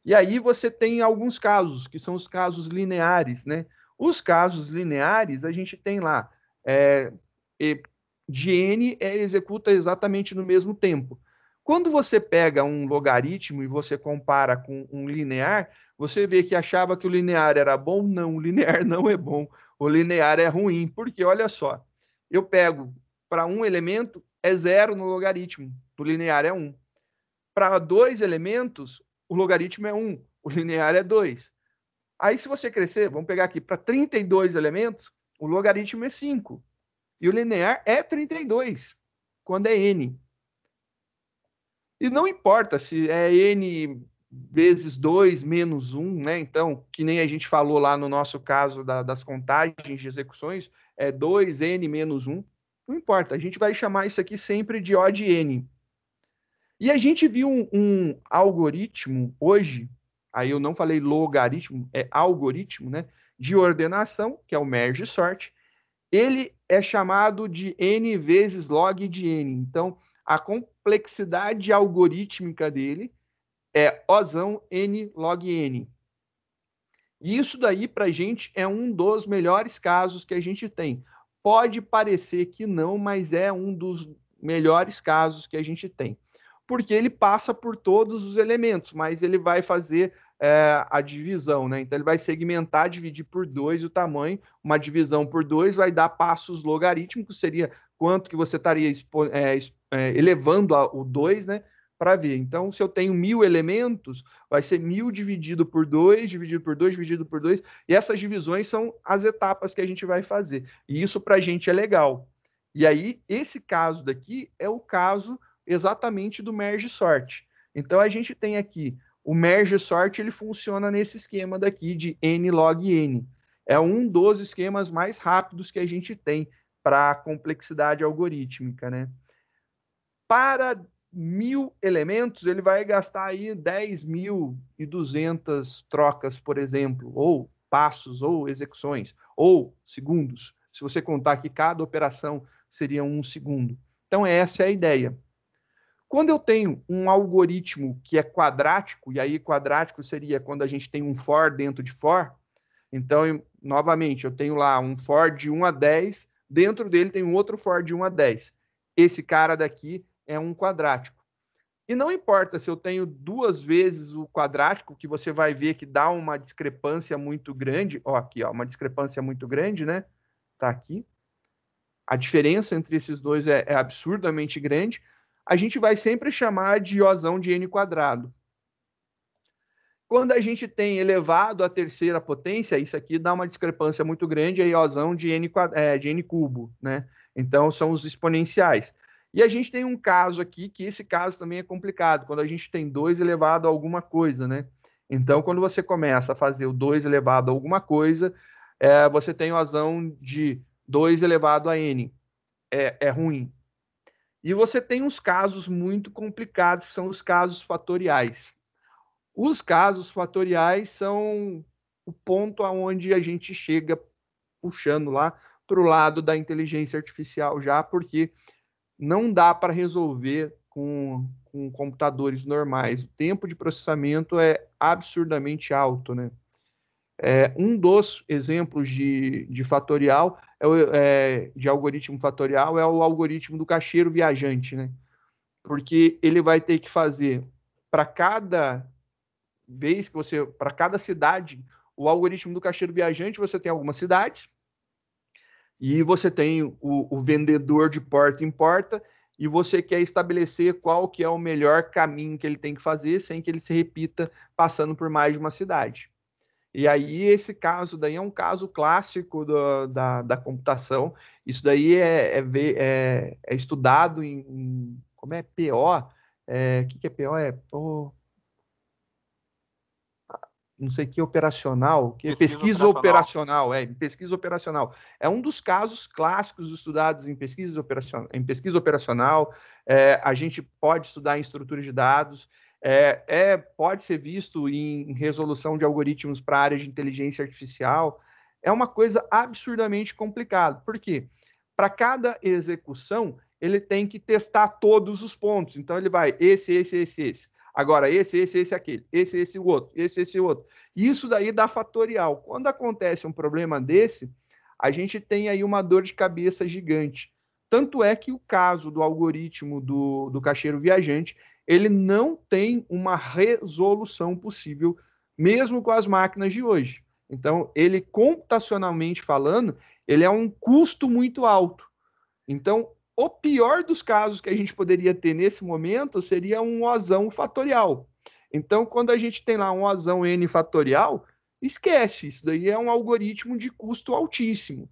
E aí você tem alguns casos, que são os casos lineares, né? Os casos lineares, a gente tem lá, é, de n é, executa exatamente no mesmo tempo. Quando você pega um logaritmo e você compara com um linear, você vê que achava que o linear era bom, não, o linear não é bom o linear é ruim, porque olha só, eu pego para um elemento é zero no logaritmo, o linear é 1. Um. Para dois elementos, o logaritmo é 1, um, o linear é 2. Aí se você crescer, vamos pegar aqui, para 32 elementos, o logaritmo é 5. E o linear é 32, quando é n. E não importa se é n vezes 2 menos 1, um, né? Então, que nem a gente falou lá no nosso caso da, das contagens de execuções, é 2n menos 1. Um. Não importa, a gente vai chamar isso aqui sempre de O de n. E a gente viu um, um algoritmo hoje, aí eu não falei logaritmo, é algoritmo, né? De ordenação, que é o merge sort. Ele é chamado de n vezes log de n. Então, a complexidade algorítmica dele é Ozão N log N. isso daí, para a gente, é um dos melhores casos que a gente tem. Pode parecer que não, mas é um dos melhores casos que a gente tem. Porque ele passa por todos os elementos, mas ele vai fazer é, a divisão, né? Então ele vai segmentar, dividir por 2 o tamanho. Uma divisão por 2 vai dar passos logarítmicos, seria quanto que você estaria é, é, elevando a, o 2, né? para ver. Então, se eu tenho mil elementos, vai ser mil dividido por dois, dividido por dois, dividido por dois, e essas divisões são as etapas que a gente vai fazer. E isso para a gente é legal. E aí, esse caso daqui é o caso exatamente do merge sort. Então, a gente tem aqui o merge sort, ele funciona nesse esquema daqui de n log n. É um dos esquemas mais rápidos que a gente tem para a complexidade algorítmica, né? Para mil elementos, ele vai gastar aí 10 mil e 200 trocas, por exemplo, ou passos, ou execuções, ou segundos. Se você contar que cada operação seria um segundo. Então, essa é a ideia. Quando eu tenho um algoritmo que é quadrático, e aí quadrático seria quando a gente tem um for dentro de for, então, eu, novamente, eu tenho lá um for de 1 a 10, dentro dele tem um outro for de 1 a 10. Esse cara daqui é um quadrático. E não importa se eu tenho duas vezes o quadrático, que você vai ver que dá uma discrepância muito grande, ó, aqui, ó, uma discrepância muito grande, né? Tá aqui. A diferença entre esses dois é, é absurdamente grande. A gente vai sempre chamar de iosão de n quadrado. Quando a gente tem elevado à terceira potência, isso aqui dá uma discrepância muito grande, é iosão de n, é, de n cubo, né? Então, são os exponenciais. E a gente tem um caso aqui, que esse caso também é complicado, quando a gente tem 2 elevado a alguma coisa, né? Então, quando você começa a fazer o 2 elevado a alguma coisa, é, você tem o razão de 2 elevado a n. É, é ruim. E você tem uns casos muito complicados, que são os casos fatoriais. Os casos fatoriais são o ponto aonde a gente chega puxando lá para o lado da inteligência artificial já, porque não dá para resolver com, com computadores normais. O tempo de processamento é absurdamente alto, né? É, um dos exemplos de, de fatorial, é, é, de algoritmo fatorial, é o algoritmo do caixeiro viajante, né? Porque ele vai ter que fazer para cada vez que você, para cada cidade, o algoritmo do caixeiro viajante, você tem algumas cidades, e você tem o, o vendedor de porta em porta e você quer estabelecer qual que é o melhor caminho que ele tem que fazer sem que ele se repita passando por mais de uma cidade. E aí esse caso daí é um caso clássico do, da, da computação. Isso daí é, é, é, é estudado em, em, como é PO, o é, que, que é PO é oh, não sei que operacional, que pesquisa, pesquisa operacional. operacional, é, pesquisa operacional. É um dos casos clássicos estudados em pesquisa operacional. Em pesquisa operacional é, a gente pode estudar em estrutura de dados, é, é pode ser visto em resolução de algoritmos para a área de inteligência artificial. É uma coisa absurdamente complicada. Por quê? Para cada execução, ele tem que testar todos os pontos. Então, ele vai esse, esse, esse, esse. Agora, esse, esse, esse, aquele, esse, esse, o outro, esse, esse, o outro. Isso daí dá fatorial. Quando acontece um problema desse, a gente tem aí uma dor de cabeça gigante. Tanto é que o caso do algoritmo do, do cacheiro viajante, ele não tem uma resolução possível, mesmo com as máquinas de hoje. Então, ele computacionalmente falando, ele é um custo muito alto. Então, o pior dos casos que a gente poderia ter nesse momento seria um ozão fatorial. Então, quando a gente tem lá um ozão n fatorial, esquece, isso daí é um algoritmo de custo altíssimo.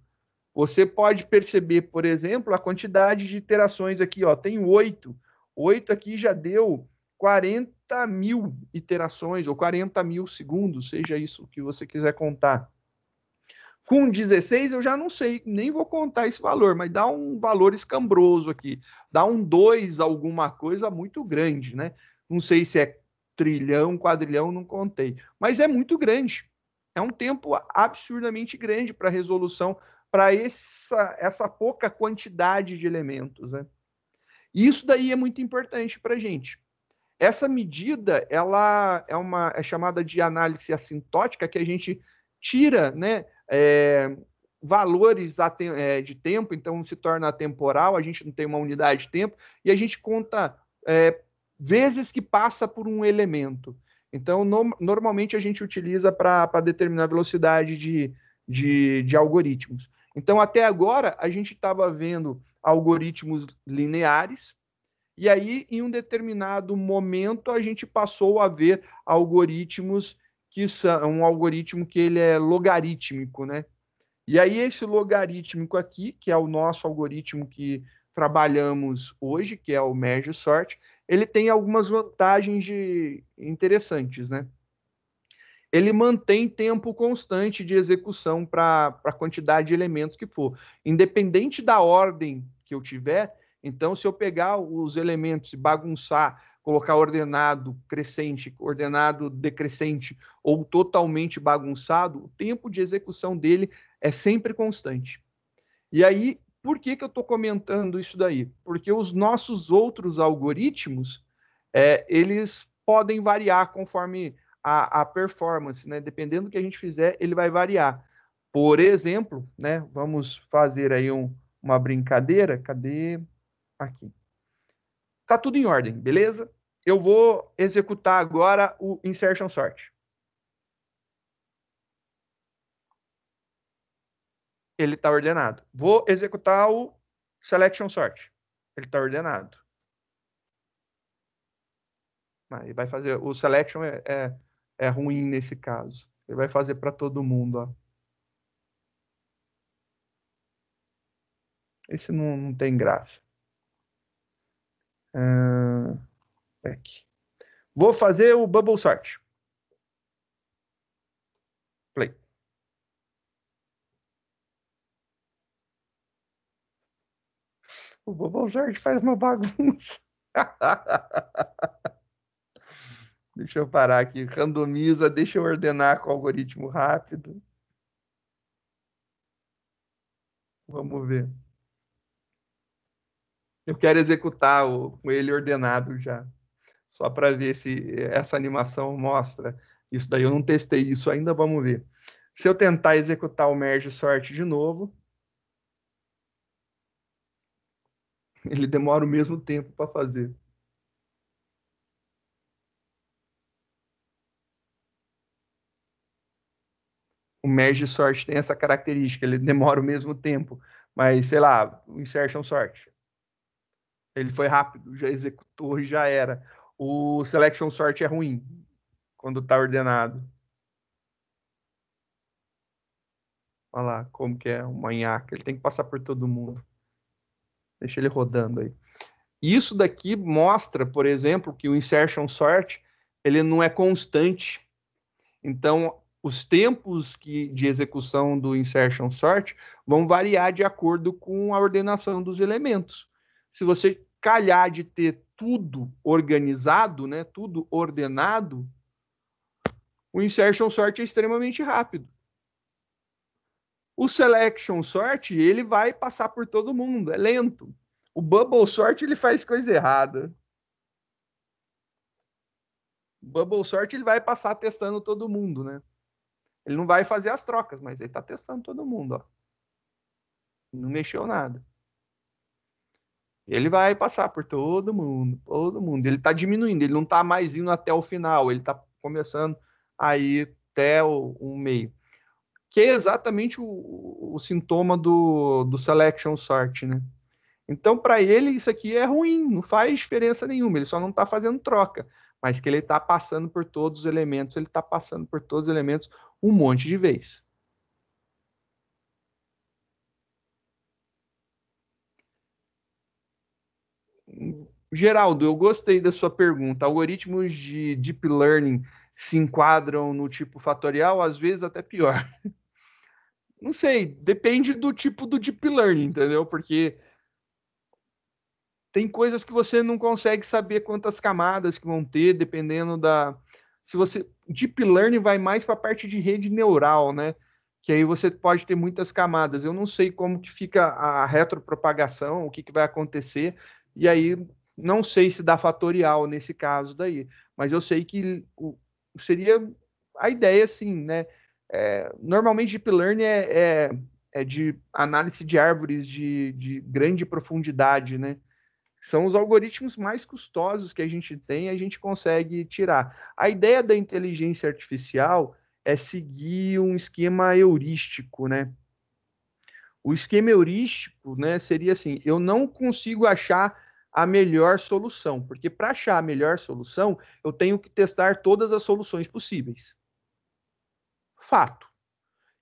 Você pode perceber, por exemplo, a quantidade de iterações aqui, ó, tem oito. Oito aqui já deu 40 mil iterações, ou 40 mil segundos, seja isso que você quiser contar. Com 16 eu já não sei, nem vou contar esse valor, mas dá um valor escambroso aqui, dá um 2 alguma coisa muito grande, né? Não sei se é trilhão, quadrilhão, não contei, mas é muito grande. É um tempo absurdamente grande para resolução para essa, essa pouca quantidade de elementos, né? Isso daí é muito importante para a gente. Essa medida, ela é uma é chamada de análise assintótica que a gente tira, né, é, valores é, de tempo, então se torna temporal. a gente não tem uma unidade de tempo, e a gente conta é, vezes que passa por um elemento. Então, no, normalmente a gente utiliza para determinar a velocidade de, de, de algoritmos. Então, até agora, a gente estava vendo algoritmos lineares, e aí, em um determinado momento, a gente passou a ver algoritmos que é um algoritmo que ele é logarítmico, né? E aí esse logarítmico aqui, que é o nosso algoritmo que trabalhamos hoje, que é o merge sort, ele tem algumas vantagens de... interessantes, né? Ele mantém tempo constante de execução para a quantidade de elementos que for. Independente da ordem que eu tiver, então se eu pegar os elementos e bagunçar colocar ordenado crescente, ordenado decrescente ou totalmente bagunçado, o tempo de execução dele é sempre constante. E aí, por que, que eu estou comentando isso daí? Porque os nossos outros algoritmos, é, eles podem variar conforme a, a performance, né? Dependendo do que a gente fizer, ele vai variar. Por exemplo, né? Vamos fazer aí um, uma brincadeira. Cadê? Aqui. Tá tudo em ordem, beleza? eu vou executar agora o insertion sort. Ele está ordenado. Vou executar o selection sort. Ele está ordenado. Ah, ele vai fazer. O selection é, é, é ruim nesse caso. Ele vai fazer para todo mundo. Ó. Esse não, não tem graça. Uh... Vou fazer o bubble sort. Play. O bubble sort faz uma bagunça. deixa eu parar aqui. Randomiza, deixa eu ordenar com o algoritmo rápido. Vamos ver. Eu quero executar o, com ele ordenado já só para ver se essa animação mostra. Isso daí eu não testei isso ainda, vamos ver. Se eu tentar executar o merge sort de novo, ele demora o mesmo tempo para fazer. O merge sort tem essa característica, ele demora o mesmo tempo, mas sei lá, o insertion sort. Ele foi rápido, já executou e já era o selection sort é ruim quando está ordenado. Olha lá como que é o manhaca. Ele tem que passar por todo mundo. Deixa ele rodando aí. Isso daqui mostra, por exemplo, que o insertion sort ele não é constante. Então, os tempos que, de execução do insertion sort vão variar de acordo com a ordenação dos elementos. Se você calhar de ter tudo organizado, né, tudo ordenado, o insertion sort é extremamente rápido. O selection sort, ele vai passar por todo mundo, é lento. O bubble sort, ele faz coisa errada. O bubble sort, ele vai passar testando todo mundo, né? Ele não vai fazer as trocas, mas ele está testando todo mundo, ó. Não mexeu nada. Ele vai passar por todo mundo, todo mundo. Ele está diminuindo, ele não está mais indo até o final, ele está começando aí até o, o, meio. Que é exatamente o, o sintoma do, do selection sort, né? Então, para ele, isso aqui é ruim, não faz diferença nenhuma, ele só não está fazendo troca. Mas que ele está passando por todos os elementos, ele está passando por todos os elementos um monte de vez. Geraldo, eu gostei da sua pergunta. Algoritmos de deep learning se enquadram no tipo fatorial, às vezes até pior. Não sei, depende do tipo do deep learning, entendeu? Porque tem coisas que você não consegue saber quantas camadas que vão ter, dependendo da. Se você. Deep Learning vai mais para a parte de rede neural, né? Que aí você pode ter muitas camadas. Eu não sei como que fica a retropropagação, o que, que vai acontecer, e aí não sei se dá fatorial nesse caso daí, mas eu sei que seria a ideia, assim, né? É, normalmente Deep Learning é, é, é, de análise de árvores de, de grande profundidade, né? São os algoritmos mais custosos que a gente tem, a gente consegue tirar. A ideia da inteligência artificial é seguir um esquema heurístico, né? O esquema heurístico, né, seria assim, eu não consigo achar a melhor solução, porque para achar a melhor solução, eu tenho que testar todas as soluções possíveis. Fato.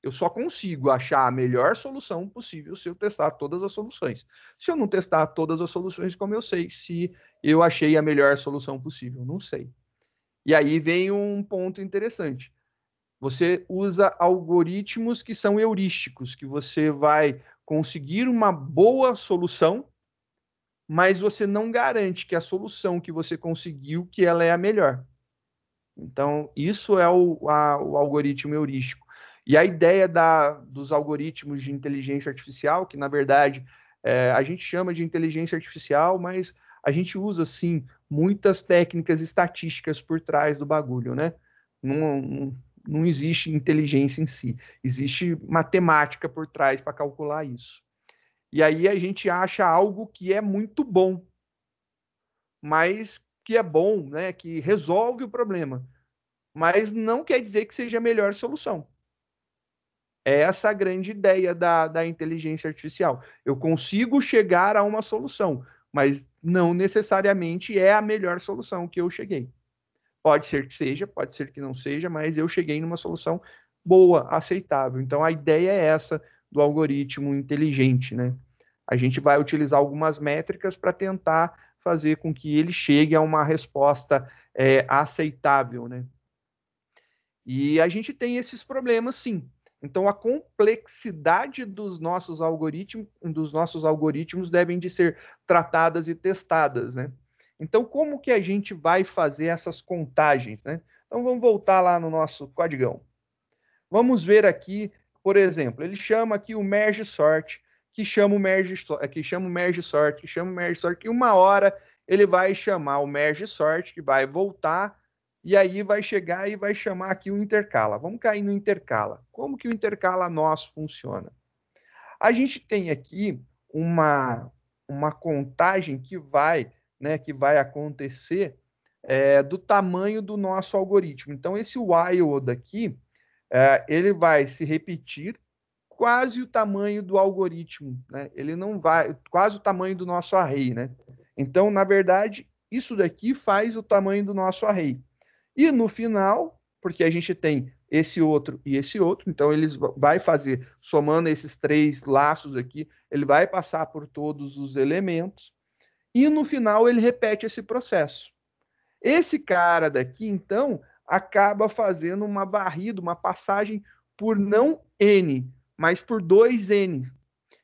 Eu só consigo achar a melhor solução possível se eu testar todas as soluções. Se eu não testar todas as soluções, como eu sei se eu achei a melhor solução possível? Não sei. E aí vem um ponto interessante. Você usa algoritmos que são heurísticos, que você vai conseguir uma boa solução mas você não garante que a solução que você conseguiu que ela é a melhor. Então, isso é o, a, o algoritmo heurístico. E a ideia da, dos algoritmos de inteligência artificial, que na verdade é, a gente chama de inteligência artificial, mas a gente usa sim muitas técnicas estatísticas por trás do bagulho, né? Não, não, não existe inteligência em si, existe matemática por trás para calcular isso. E aí a gente acha algo que é muito bom, mas que é bom, né, que resolve o problema, mas não quer dizer que seja a melhor solução. É essa a grande ideia da, da inteligência artificial. Eu consigo chegar a uma solução, mas não necessariamente é a melhor solução que eu cheguei. Pode ser que seja, pode ser que não seja, mas eu cheguei numa solução boa, aceitável. Então a ideia é essa do algoritmo inteligente, né? A gente vai utilizar algumas métricas para tentar fazer com que ele chegue a uma resposta é, aceitável, né? E a gente tem esses problemas, sim. Então, a complexidade dos nossos, algoritmos, dos nossos algoritmos devem de ser tratadas e testadas, né? Então, como que a gente vai fazer essas contagens, né? Então, vamos voltar lá no nosso código. Vamos ver aqui, por exemplo, ele chama aqui o merge sort que chama o merge, que chama o merge sort, que chama o merge sort, que uma hora ele vai chamar o merge sort, que vai voltar, e aí vai chegar e vai chamar aqui o intercala. Vamos cair no intercala. Como que o intercala nosso funciona? A gente tem aqui uma, uma contagem que vai, né, que vai acontecer é, do tamanho do nosso algoritmo. Então, esse while daqui, é, ele vai se repetir quase o tamanho do algoritmo, né? Ele não vai, quase o tamanho do nosso array, né? Então, na verdade, isso daqui faz o tamanho do nosso array. E no final, porque a gente tem esse outro e esse outro, então eles vai fazer, somando esses três laços aqui, ele vai passar por todos os elementos, e no final ele repete esse processo. Esse cara daqui, então, acaba fazendo uma varrida, uma passagem por não N, mas por 2n.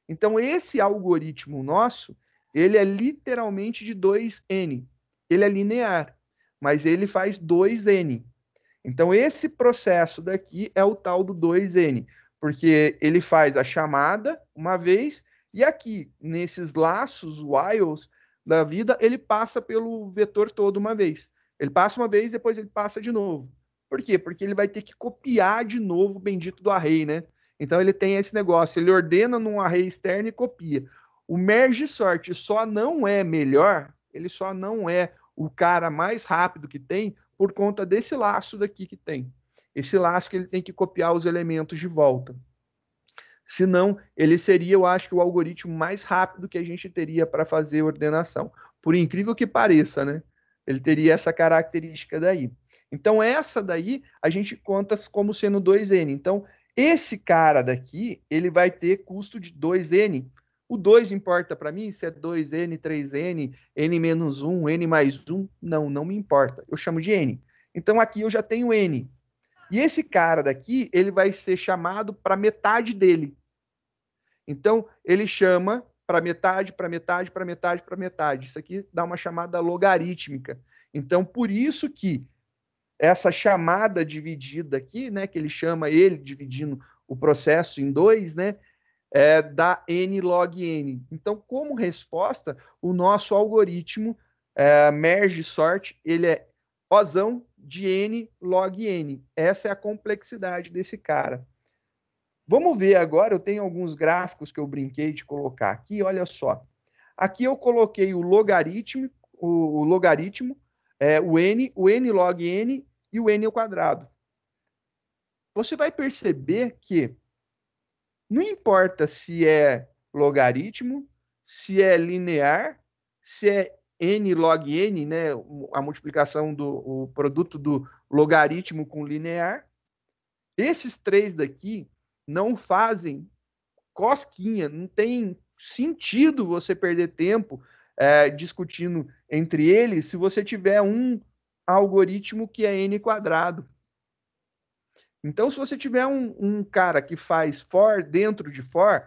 Então esse algoritmo nosso, ele é literalmente de 2n. Ele é linear, mas ele faz 2n. Então esse processo daqui é o tal do 2n, porque ele faz a chamada uma vez e aqui nesses laços whiles da vida, ele passa pelo vetor todo uma vez. Ele passa uma vez, depois ele passa de novo. Por quê? Porque ele vai ter que copiar de novo o bendito do array, né? Então ele tem esse negócio, ele ordena num array externo e copia. O merge sort só não é melhor, ele só não é o cara mais rápido que tem por conta desse laço daqui que tem. Esse laço que ele tem que copiar os elementos de volta. Senão, ele seria, eu acho, o algoritmo mais rápido que a gente teria para fazer ordenação. Por incrível que pareça, né? Ele teria essa característica daí. Então, essa daí a gente conta como sendo 2N. Então, esse cara daqui, ele vai ter custo de 2N. O 2 importa para mim se é 2N, 3N, N menos 1, N mais 1? Não, não me importa. Eu chamo de N. Então aqui eu já tenho N. E esse cara daqui, ele vai ser chamado para metade dele. Então ele chama para metade, para metade, para metade, para metade. Isso aqui dá uma chamada logarítmica. Então por isso que essa chamada dividida aqui, né, que ele chama ele dividindo o processo em dois, né, é, dá n log n. Então, como resposta, o nosso algoritmo é, merge sort, ele é osão de n log n. Essa é a complexidade desse cara. Vamos ver agora, eu tenho alguns gráficos que eu brinquei de colocar aqui, olha só. Aqui eu coloquei o logaritmo, o, o logaritmo, é, o n, o n log n e o n ao quadrado. Você vai perceber que não importa se é logaritmo, se é linear, se é n log n, né, a multiplicação do produto do logaritmo com linear, esses três daqui não fazem cosquinha, não tem sentido você perder tempo é, discutindo entre eles se você tiver um algoritmo que é n quadrado. Então, se você tiver um, um, cara que faz for dentro de for,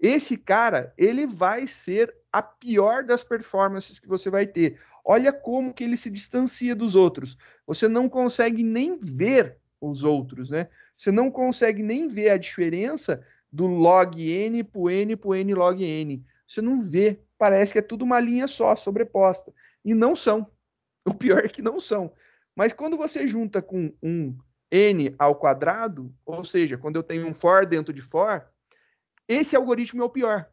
esse cara ele vai ser a pior das performances que você vai ter. Olha como que ele se distancia dos outros. Você não consegue nem ver os outros, né? Você não consegue nem ver a diferença do log n para n para n log n. Você não vê. Parece que é tudo uma linha só, sobreposta. E não são. O pior é que não são. Mas quando você junta com um n ao quadrado, ou seja, quando eu tenho um for dentro de for, esse algoritmo é o pior.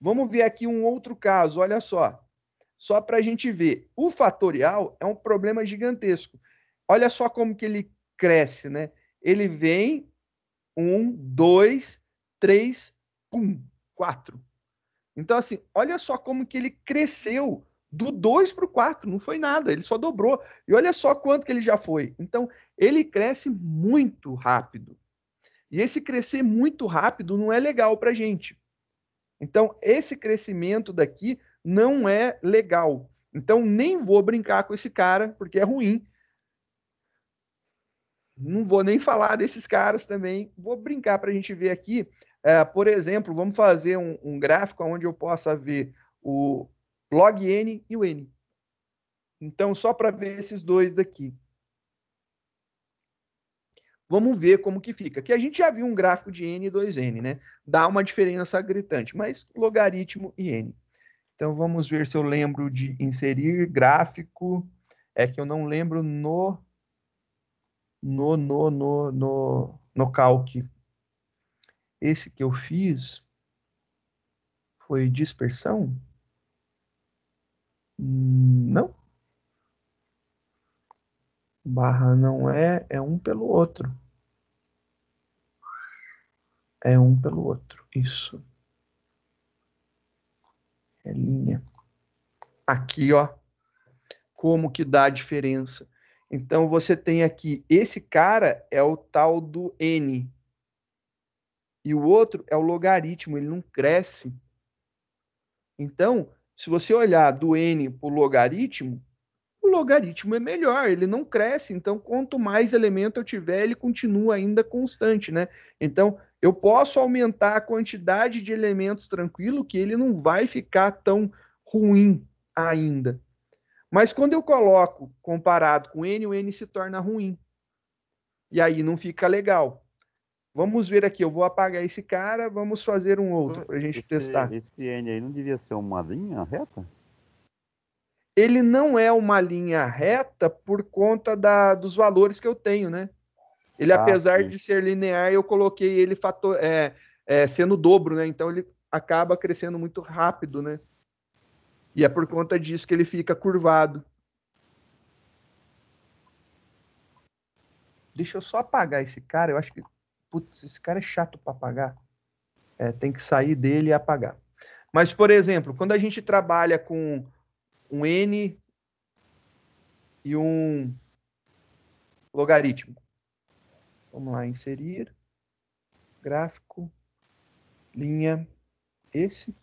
Vamos ver aqui um outro caso, olha só. Só para a gente ver. O fatorial é um problema gigantesco. Olha só como que ele cresce, né? Ele vem 1, 2, 3, 1, 4. Então, assim, olha só como que ele cresceu do 2 para o 4, não foi nada, ele só dobrou. E olha só quanto que ele já foi. Então, ele cresce muito rápido. E esse crescer muito rápido não é legal para gente. Então, esse crescimento daqui não é legal. Então, nem vou brincar com esse cara, porque é ruim. Não vou nem falar desses caras também. Vou brincar para a gente ver aqui. É, por exemplo, vamos fazer um, um gráfico onde eu possa ver o, log n e o n. Então, só para ver esses dois daqui. Vamos ver como que fica. Que a gente já viu um gráfico de n e 2n, né? Dá uma diferença gritante, mas logaritmo e n. Então, vamos ver se eu lembro de inserir gráfico. É que eu não lembro no... No, no, no, no, no calque. Esse que eu fiz foi dispersão? Não. Barra não é, é um pelo outro. É um pelo outro, isso. É linha. Aqui, ó, como que dá a diferença. Então, você tem aqui, esse cara é o tal do N. E o outro é o logaritmo, ele não cresce. Então, se você olhar do n para o logaritmo, o logaritmo é melhor, ele não cresce. Então, quanto mais elemento eu tiver, ele continua ainda constante, né? Então, eu posso aumentar a quantidade de elementos tranquilo, que ele não vai ficar tão ruim ainda. Mas quando eu coloco comparado com n, o n se torna ruim. E aí não fica legal. Vamos ver aqui, eu vou apagar esse cara, vamos fazer um outro para a gente esse, testar. Esse N aí não devia ser uma linha reta? Ele não é uma linha reta por conta da, dos valores que eu tenho, né? Ele, ah, apesar sim. de ser linear, eu coloquei ele fator, é, é, sendo dobro, né? Então ele acaba crescendo muito rápido, né? E é por conta disso que ele fica curvado. Deixa eu só apagar esse cara, eu acho que putz, esse cara é chato para pagar. É, tem que sair dele e apagar. Mas, por exemplo, quando a gente trabalha com um N e um logaritmo. Vamos lá, inserir, gráfico, linha, esse.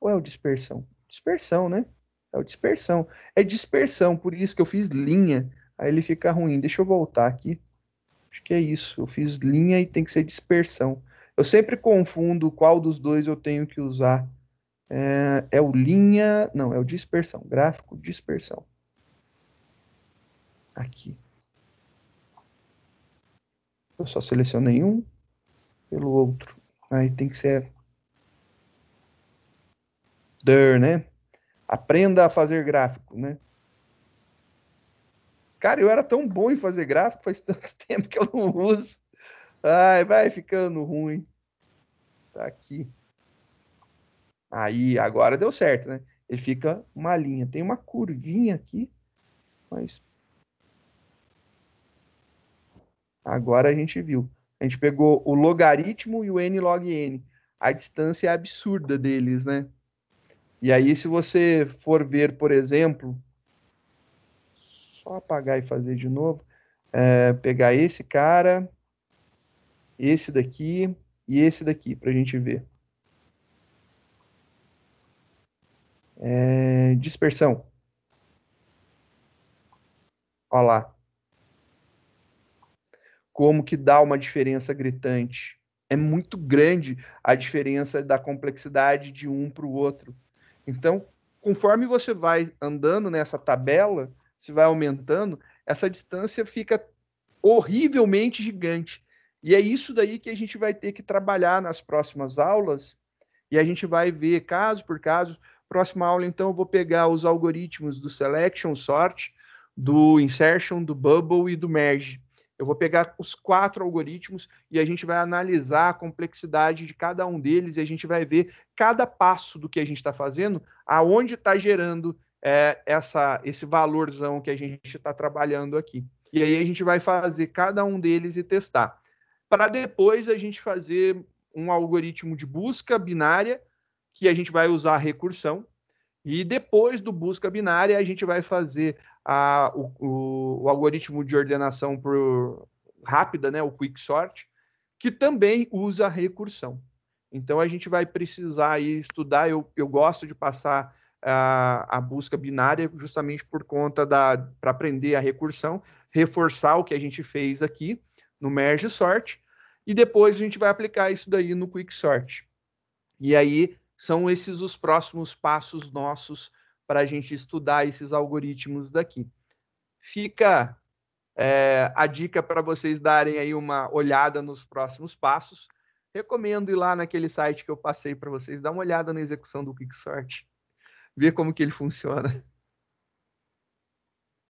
Ou é o dispersão? Dispersão, né? É o dispersão. É dispersão, por isso que eu fiz linha. Aí ele fica ruim. Deixa eu voltar aqui. Acho que é isso. Eu fiz linha e tem que ser dispersão. Eu sempre confundo qual dos dois eu tenho que usar. É, é o linha. Não, é o dispersão. Gráfico dispersão. Aqui. Eu só selecionei um pelo outro. Aí tem que ser. There, né? Aprenda a fazer gráfico, né? Cara, eu era tão bom em fazer gráfico faz tanto tempo que eu não uso. Ai, vai ficando ruim. Tá aqui. Aí, agora deu certo, né? Ele fica uma linha. Tem uma curvinha aqui, mas. Agora a gente viu. A gente pegou o logaritmo e o n log n. A distância é absurda deles, né? E aí, se você for ver, por exemplo, só apagar e fazer de novo. É, pegar esse cara, esse daqui e esse daqui para a gente ver. É, dispersão. Olha lá. Como que dá uma diferença gritante. É muito grande a diferença da complexidade de um para o outro. Então, conforme você vai andando nessa tabela, se vai aumentando, essa distância fica horrivelmente gigante. E é isso daí que a gente vai ter que trabalhar nas próximas aulas, e a gente vai ver caso por caso. Próxima aula, então, eu vou pegar os algoritmos do selection sort, do insertion, do bubble e do merge. Eu vou pegar os quatro algoritmos e a gente vai analisar a complexidade de cada um deles e a gente vai ver cada passo do que a gente está fazendo, aonde está gerando é, essa, esse valorzão que a gente está trabalhando aqui. E aí a gente vai fazer cada um deles e testar. Para depois a gente fazer um algoritmo de busca binária, que a gente vai usar a recursão. E depois do busca binária, a gente vai fazer a, o, o, o algoritmo de ordenação por rápida, né, o quicksort, que também usa a recursão. Então a gente vai precisar estudar. Eu, eu gosto de passar a, a busca binária justamente por conta da para aprender a recursão, reforçar o que a gente fez aqui no merge sort e depois a gente vai aplicar isso daí no quick sort. E aí são esses os próximos passos nossos para a gente estudar esses algoritmos daqui. Fica é, a dica para vocês darem aí uma olhada nos próximos passos. Recomendo ir lá naquele site que eu passei para vocês, dar uma olhada na execução do quick sort ver como que ele funciona.